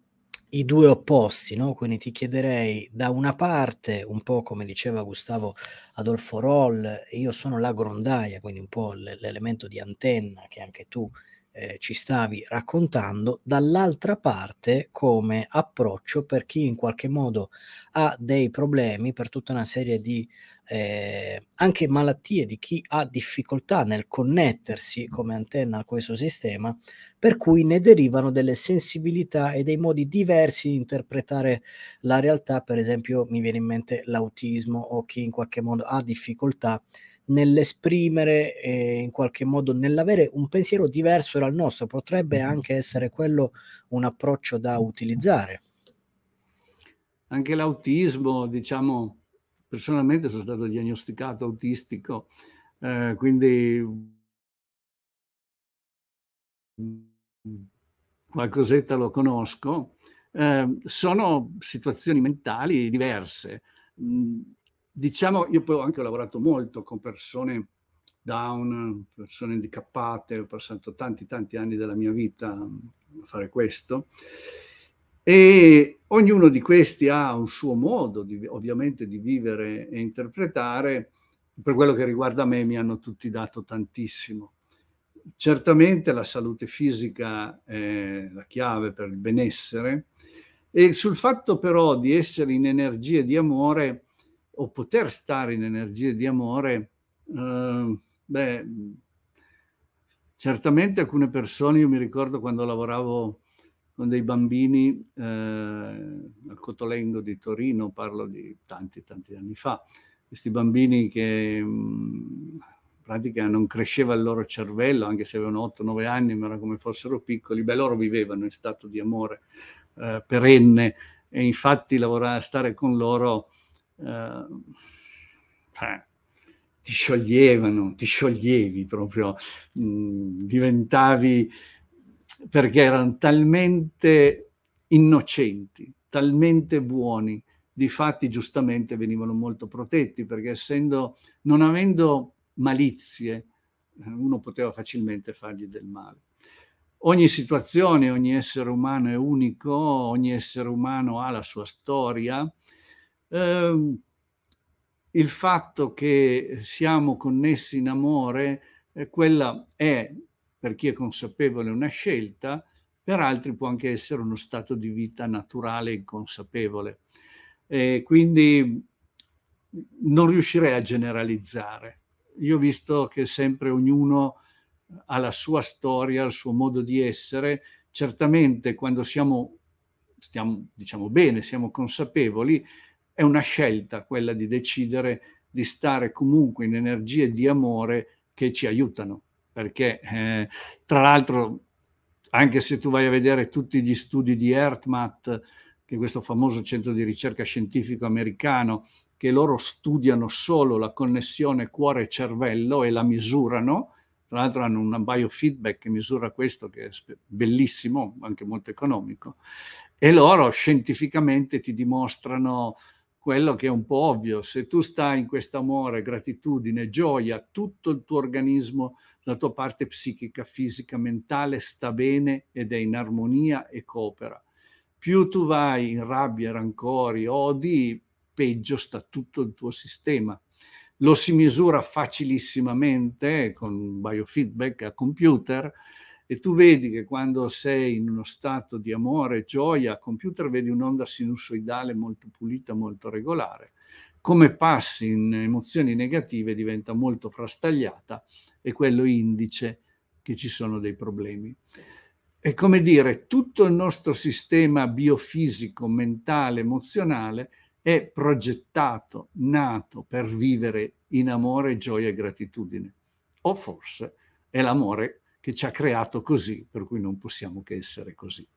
i due opposti, no? quindi ti chiederei da una parte, un po' come diceva Gustavo Adolfo Roll, io sono la grondaia, quindi un po' l'elemento di antenna che anche tu eh, ci stavi raccontando, dall'altra parte come approccio per chi in qualche modo ha dei problemi per tutta una serie di eh, anche malattie di chi ha difficoltà nel connettersi come antenna a questo sistema, per cui ne derivano delle sensibilità e dei modi diversi di interpretare la realtà, per esempio mi viene in mente l'autismo o chi in qualche modo ha difficoltà nell'esprimere eh, in qualche modo, nell'avere un pensiero diverso dal nostro, potrebbe mm-hmm. anche essere quello un approccio da utilizzare. Anche l'autismo, diciamo, personalmente sono stato diagnosticato autistico, eh, quindi qualcosetta lo conosco, eh, sono situazioni mentali diverse. Mm, diciamo, io poi anche ho lavorato molto con persone down, persone handicappate, ho passato tanti tanti anni della mia vita a fare questo e ognuno di questi ha un suo modo di, ovviamente di vivere e interpretare, per quello che riguarda me mi hanno tutti dato tantissimo. Certamente la salute fisica è la chiave per il benessere e sul fatto però di essere in energie di amore o poter stare in energie di amore, eh, beh, certamente alcune persone, io mi ricordo quando lavoravo con dei bambini eh, al Cotolengo di Torino, parlo di tanti, tanti anni fa, questi bambini che in mm, pratica non cresceva il loro cervello, anche se avevano 8-9 anni, ma era come fossero piccoli, beh loro vivevano in stato di amore eh, perenne e infatti lavorare, stare con loro eh, cioè, ti scioglievano, ti scioglievi proprio, mh, diventavi, perché erano talmente innocenti, talmente buoni, Difatti, giustamente venivano molto protetti, perché essendo, non avendo malizie, uno poteva facilmente fargli del male. Ogni situazione, ogni essere umano è unico, ogni essere umano ha la sua storia, eh, il fatto che siamo connessi in amore, eh, quella è, per chi è consapevole, una scelta, per altri può anche essere uno stato di vita naturale e inconsapevole. Eh, quindi non riuscirei a generalizzare. Io ho visto che sempre ognuno ha la sua storia, il suo modo di essere. Certamente quando siamo, stiamo, diciamo bene, siamo consapevoli, è una scelta quella di decidere di stare comunque in energie di amore che ci aiutano, perché eh, tra l'altro anche se tu vai a vedere tutti gli studi di ERTMAT, che è questo famoso centro di ricerca scientifico americano, che loro studiano solo la connessione cuore-cervello e la misurano, tra l'altro hanno un biofeedback che misura questo, che è bellissimo, anche molto economico, e loro scientificamente ti dimostrano quello che è un po' ovvio, se tu stai in questo amore, gratitudine, gioia, tutto il tuo organismo, la tua parte psichica, fisica, mentale sta bene ed è in armonia e coopera. Più tu vai in rabbia, rancori, odi, peggio sta tutto il tuo sistema. Lo si misura facilissimamente con biofeedback a computer, e tu vedi che quando sei in uno stato di amore, gioia, computer, vedi un'onda sinusoidale molto pulita, molto regolare. Come passi in emozioni negative diventa molto frastagliata e quello indice che ci sono dei problemi. È come dire, tutto il nostro sistema biofisico, mentale, emozionale è progettato, nato per vivere in amore, gioia e gratitudine. O forse è l'amore che ci ha creato così, per cui non possiamo che essere così.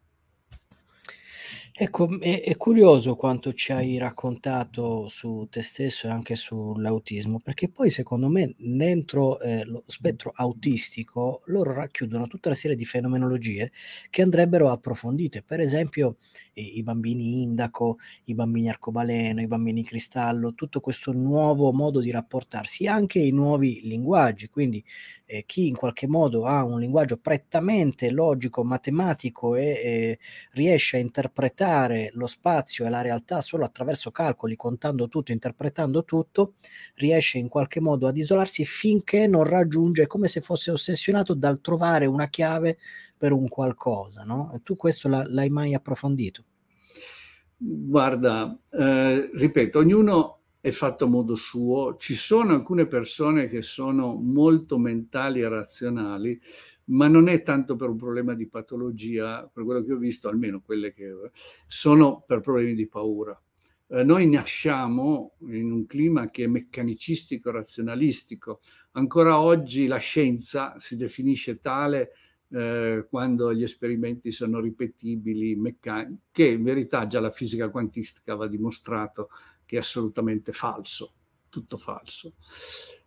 Ecco, è, è, curioso quanto ci hai raccontato su te stesso e anche sull'autismo, perché poi secondo me dentro eh, lo spettro autistico loro racchiudono tutta una serie di fenomenologie che andrebbero approfondite, per esempio i, i bambini indaco, i bambini arcobaleno, i bambini cristallo, tutto questo nuovo modo di rapportarsi, anche i nuovi linguaggi, quindi eh, chi in qualche modo ha un linguaggio prettamente logico, matematico e eh, riesce a interpretare lo spazio e la realtà solo attraverso calcoli, contando tutto, interpretando tutto, riesce in qualche modo ad isolarsi finché non raggiunge, è come se fosse ossessionato dal trovare una chiave per un qualcosa. No? E tu questo l'hai mai approfondito? Guarda, eh, ripeto, ognuno è fatto a modo suo. Ci sono alcune persone che sono molto mentali e razionali, ma non è tanto per un problema di patologia, per quello che ho visto, almeno quelle che sono per problemi di paura. Eh, noi nasciamo in un clima che è meccanicistico, razionalistico. Ancora oggi la scienza si definisce tale eh, quando gli esperimenti sono ripetibili, meccanici, che in verità già la fisica quantistica aveva dimostrato che è assolutamente falso, tutto falso.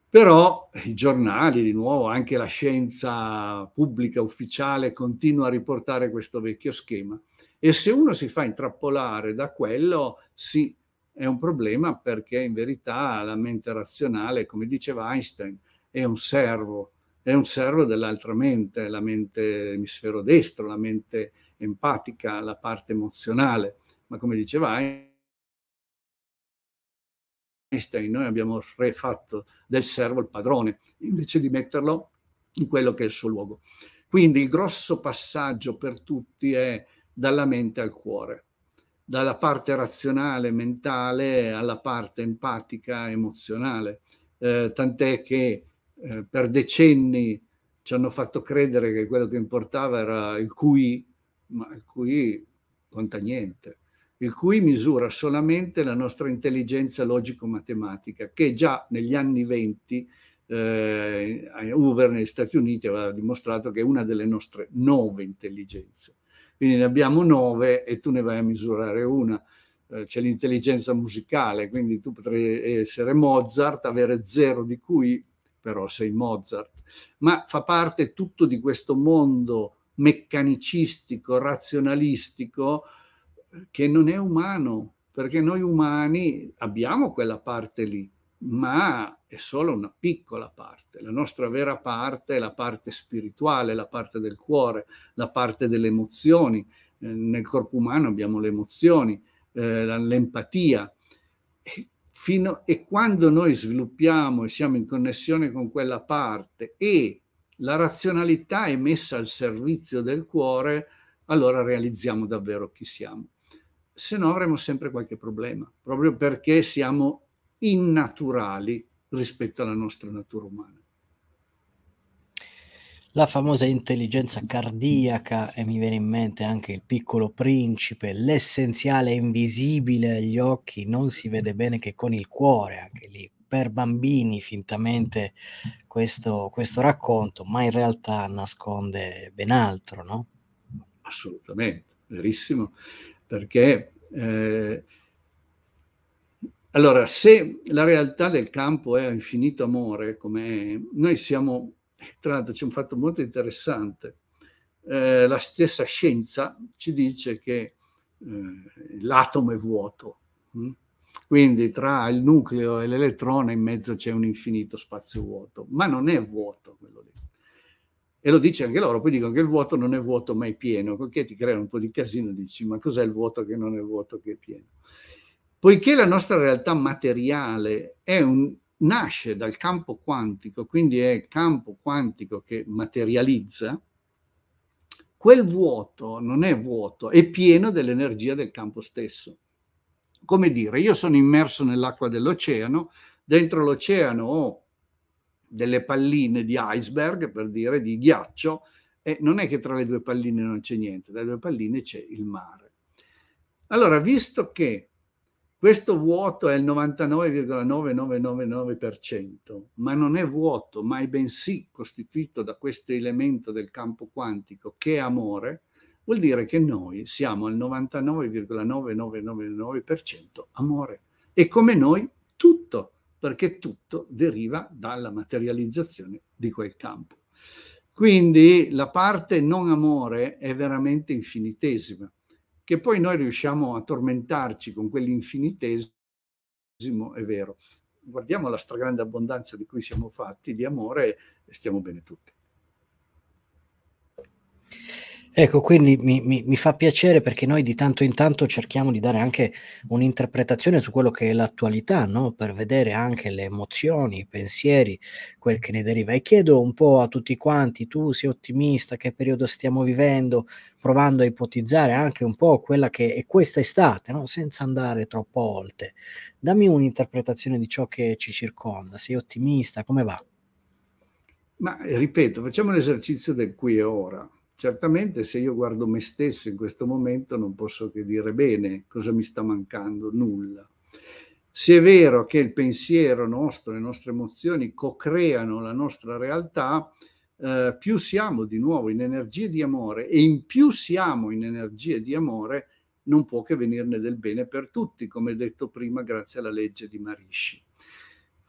Però i giornali, di nuovo, anche la scienza pubblica ufficiale continua a riportare questo vecchio schema. E se uno si fa intrappolare da quello, sì, è un problema perché in verità la mente razionale, come diceva Einstein, è un servo, è un servo dell'altra mente, la mente emisfero destro, la mente empatica, la parte emozionale. Ma come diceva Einstein, Einstein, noi abbiamo refatto del servo il padrone, invece di metterlo in quello che è il suo luogo. Quindi il grosso passaggio per tutti è dalla mente al cuore, dalla parte razionale, mentale, alla parte empatica, emozionale. Eh, tant'è che eh, per decenni ci hanno fatto credere che quello che importava era il cui, ma il cui conta niente il cui misura solamente la nostra intelligenza logico-matematica, che già negli anni 20 eh, Hoover negli Stati Uniti aveva dimostrato che è una delle nostre nove intelligenze. Quindi ne abbiamo nove e tu ne vai a misurare una. Eh, c'è l'intelligenza musicale, quindi tu potrai essere Mozart, avere zero di cui, però sei Mozart. Ma fa parte tutto di questo mondo meccanicistico, razionalistico, che non è umano, perché noi umani abbiamo quella parte lì, ma è solo una piccola parte. La nostra vera parte è la parte spirituale, la parte del cuore, la parte delle emozioni. Eh, nel corpo umano abbiamo le emozioni, eh, l'empatia. E, fino, e quando noi sviluppiamo e siamo in connessione con quella parte e la razionalità è messa al servizio del cuore, allora realizziamo davvero chi siamo se no avremo sempre qualche problema, proprio perché siamo innaturali rispetto alla nostra natura umana. La famosa intelligenza cardiaca, e mi viene in mente anche il piccolo principe, l'essenziale invisibile agli occhi, non si vede bene che con il cuore, anche lì per bambini fintamente questo, questo racconto, ma in realtà nasconde ben altro, no? Assolutamente, verissimo perché eh, allora se la realtà del campo è infinito amore, come noi siamo, tra l'altro c'è un fatto molto interessante, eh, la stessa scienza ci dice che eh, l'atomo è vuoto, mh? Mm? quindi tra il nucleo e l'elettrone in mezzo c'è un infinito spazio vuoto, ma non è vuoto quello lì e lo dice anche loro, poi dicono che il vuoto non è vuoto ma è pieno, perché ti crea un po' di casino, dici ma cos'è il vuoto che non è vuoto che è pieno? Poiché la nostra realtà materiale un, nasce dal campo quantico, quindi è il campo quantico che materializza, quel vuoto non è vuoto, è pieno dell'energia del campo stesso. Come dire, io sono immerso nell'acqua dell'oceano, dentro l'oceano ho delle palline di iceberg, per dire, di ghiaccio, e non è che tra le due palline non c'è niente, tra le due palline c'è il mare. Allora, visto che questo vuoto è il 99,9999%, ma non è vuoto, ma è bensì costituito da questo elemento del campo quantico che è amore, vuol dire che noi siamo al 99,9999% amore. E come noi tutto perché tutto deriva dalla materializzazione di quel campo. Quindi la parte non amore è veramente infinitesima, che poi noi riusciamo a tormentarci con quell'infinitesimo, è vero. Guardiamo la stragrande abbondanza di cui siamo fatti, di amore, e stiamo bene tutti. Ecco, quindi mi, mi, mi, fa piacere perché noi di tanto in tanto cerchiamo di dare anche un'interpretazione su quello che è l'attualità, no? per vedere anche le emozioni, i pensieri, quel che ne deriva. E chiedo un po' a tutti quanti, tu sei ottimista, che periodo stiamo vivendo, provando a ipotizzare anche un po' quella che è questa estate, no? senza andare troppo oltre. Dammi un'interpretazione di ciò che ci circonda, sei ottimista, come va? Ma eh, ripeto, facciamo l'esercizio del qui e ora Certamente se io guardo me stesso in questo momento non posso che dire bene cosa mi sta mancando, nulla. Se è vero che il pensiero nostro, le nostre emozioni co-creano la nostra realtà, eh, più siamo di nuovo in energie di amore e in più siamo in energie di amore, non può che venirne del bene per tutti, come detto prima, grazie alla legge di Marisci.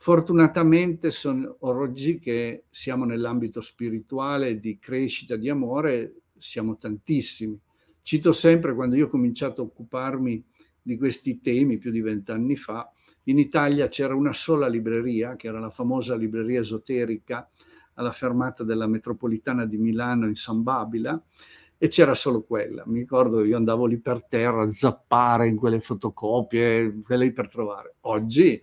Fortunatamente sono, oggi che siamo nell'ambito spirituale di crescita, di amore, siamo tantissimi. Cito sempre quando io ho cominciato a occuparmi di questi temi più di vent'anni fa, in Italia c'era una sola libreria, che era la famosa libreria esoterica alla fermata della metropolitana di Milano in San Babila, e c'era solo quella. Mi ricordo che io andavo lì per terra a zappare in quelle fotocopie, quelle lì per trovare. Oggi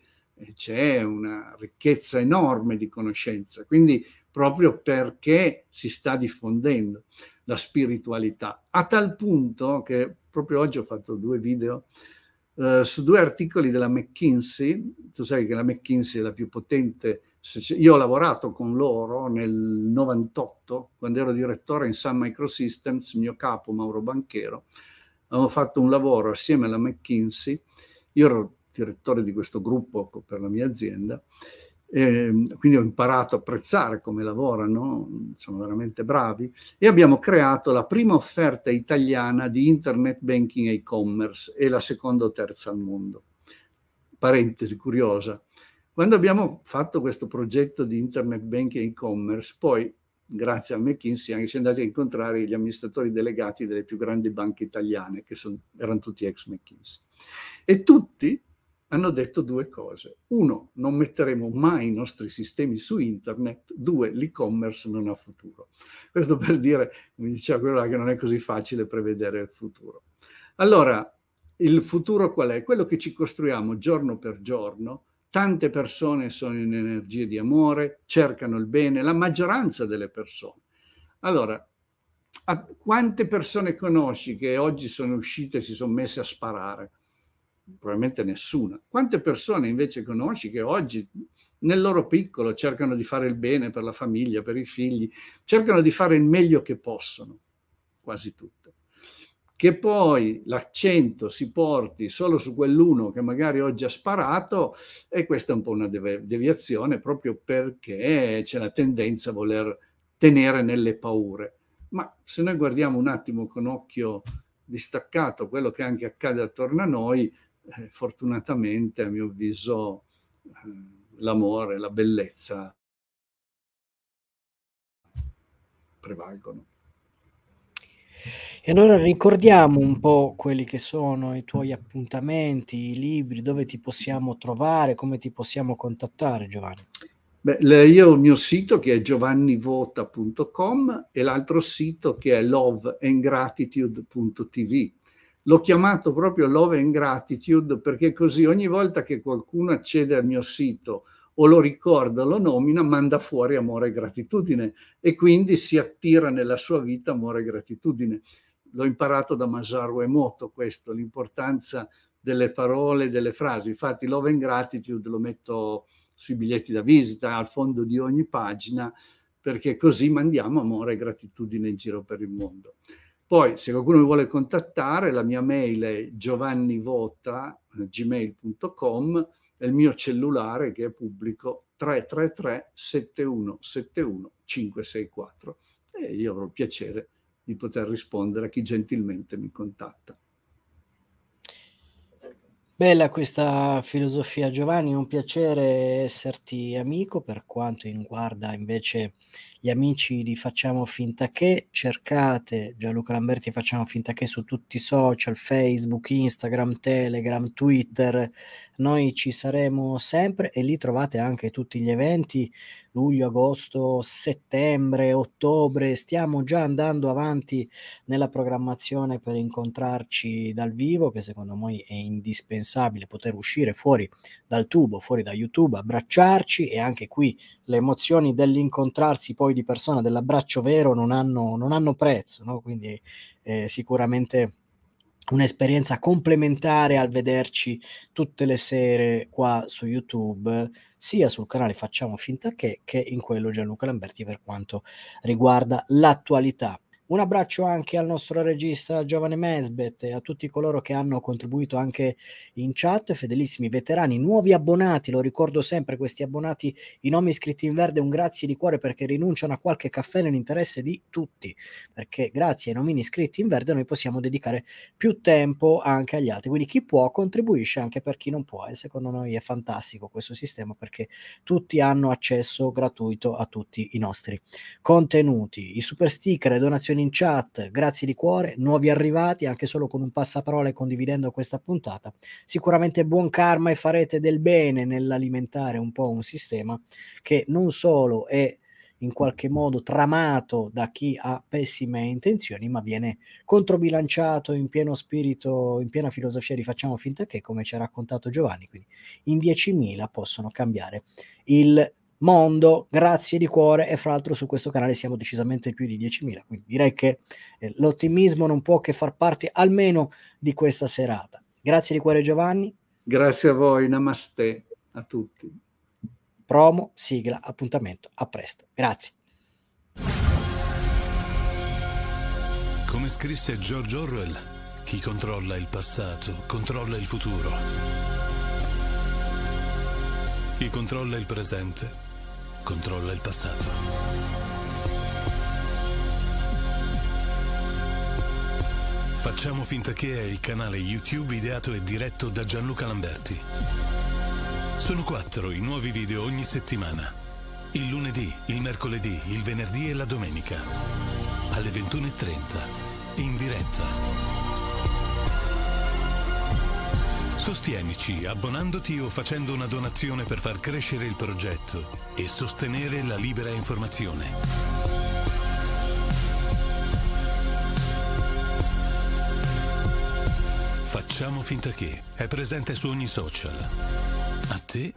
c'è una ricchezza enorme di conoscenza, quindi proprio perché si sta diffondendo la spiritualità, a tal punto che proprio oggi ho fatto due video eh, su due articoli della McKinsey, tu sai che la McKinsey è la più potente, io ho lavorato con loro nel 98, quando ero direttore in Sun Microsystems, mio capo Mauro Banchero, avevo fatto un lavoro assieme alla McKinsey, io ero direttore di questo gruppo per la mia azienda, eh, quindi ho imparato a apprezzare come lavorano, sono veramente bravi, e abbiamo creato la prima offerta italiana di internet banking e e-commerce e la seconda o terza al mondo. Parentesi curiosa, quando abbiamo fatto questo progetto di internet banking e e-commerce, poi grazie a McKinsey anche siamo andati a incontrare gli amministratori delegati delle più grandi banche italiane, che sono, erano tutti ex McKinsey. E tutti hanno detto due cose. Uno, non metteremo mai i nostri sistemi su internet. Due, l'e-commerce non ha futuro. Questo per dire, mi diceva quello là, che non è così facile prevedere il futuro. Allora, il futuro qual è? Quello che ci costruiamo giorno per giorno. Tante persone sono in energie di amore, cercano il bene, la maggioranza delle persone. Allora, quante persone conosci che oggi sono uscite e si sono messe a sparare? probabilmente nessuna. Quante persone invece conosci che oggi nel loro piccolo cercano di fare il bene per la famiglia, per i figli, cercano di fare il meglio che possono, quasi tutte. Che poi l'accento si porti solo su quell'uno che magari oggi ha sparato, e questa è un po' una deviazione proprio perché c'è la tendenza a voler tenere nelle paure. Ma se noi guardiamo un attimo con occhio distaccato quello che anche accade attorno a noi, eh, fortunatamente a mio avviso eh, l'amore, la bellezza prevalgono. E allora ricordiamo un po' quelli che sono i tuoi appuntamenti, i libri, dove ti possiamo trovare, come ti possiamo contattare Giovanni. Beh, io ho il mio sito che è giovannivota.com e l'altro sito che è loveandgratitude.tv L'ho chiamato proprio Love and Gratitude perché così ogni volta che qualcuno accede al mio sito o lo ricorda, lo nomina, manda fuori amore e gratitudine e quindi si attira nella sua vita amore e gratitudine. L'ho imparato da Masaru Emoto questo, l'importanza delle parole, delle frasi. Infatti Love and Gratitude lo metto sui biglietti da visita, al fondo di ogni pagina, perché così mandiamo amore e gratitudine in giro per il mondo. Poi, se qualcuno mi vuole contattare, la mia mail è giovannivota.gmail.com eh, e il mio cellulare, che è pubblico, 333 7171 564. E io avrò il piacere di poter rispondere a chi gentilmente mi contatta. Bella questa filosofia Giovanni, un piacere esserti amico per quanto riguarda invece gli amici di Facciamo Finta Che, cercate Gianluca Lamberti Facciamo Finta Che su tutti i social, Facebook, Instagram, Telegram, Twitter, noi ci saremo sempre e lì trovate anche tutti gli eventi, luglio, agosto, settembre, ottobre. Stiamo già andando avanti nella programmazione per incontrarci dal vivo, che secondo noi è indispensabile poter uscire fuori dal tubo, fuori da YouTube, abbracciarci e anche qui le emozioni dell'incontrarsi poi di persona, dell'abbraccio vero, non hanno, non hanno prezzo, no? quindi eh, sicuramente un'esperienza complementare al vederci tutte le sere qua su YouTube, sia sul canale Facciamo Finta Che che in quello Gianluca Lamberti per quanto riguarda l'attualità. Un abbraccio anche al nostro regista Giovane Mesbet e a tutti coloro che hanno contribuito anche in chat, fedelissimi veterani, nuovi abbonati, lo ricordo sempre, questi abbonati, i nomi scritti in verde, un grazie di cuore perché rinunciano a qualche caffè nell'interesse di tutti, perché grazie ai nomini scritti in verde noi possiamo dedicare più tempo anche agli altri, quindi chi può contribuisce anche per chi non può e secondo noi è fantastico questo sistema perché tutti hanno accesso gratuito a tutti i nostri contenuti, i super sticker e donazioni Open in chat, grazie di cuore, nuovi arrivati, anche solo con un passaparola e condividendo questa puntata. Sicuramente buon karma e farete del bene nell'alimentare un po' un sistema che non solo è in qualche modo tramato da chi ha pessime intenzioni, ma viene controbilanciato in pieno spirito, in piena filosofia di facciamo finta che, come ci ha raccontato Giovanni, quindi in 10.000 possono cambiare il mondo. Grazie di cuore e fra l'altro su questo canale siamo decisamente più di 10.000, quindi direi che eh, l'ottimismo non può che far parte almeno di questa serata. Grazie di cuore Giovanni. Grazie a voi, namaste a tutti. Promo, sigla, appuntamento, a presto. Grazie. Come scrisse George Orwell, chi controlla il passato controlla il futuro. Chi controlla il presente controlla il passato. Facciamo finta che è il canale YouTube ideato e diretto da Gianluca Lamberti. Sono quattro i nuovi video ogni settimana. Il lunedì, il mercoledì, il venerdì e la domenica. Alle 21.30. In diretta. Sostienici abbonandoti o facendo una donazione per far crescere il progetto e sostenere la libera informazione. Facciamo finta che è presente su ogni social. A te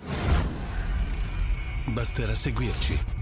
basterà seguirci.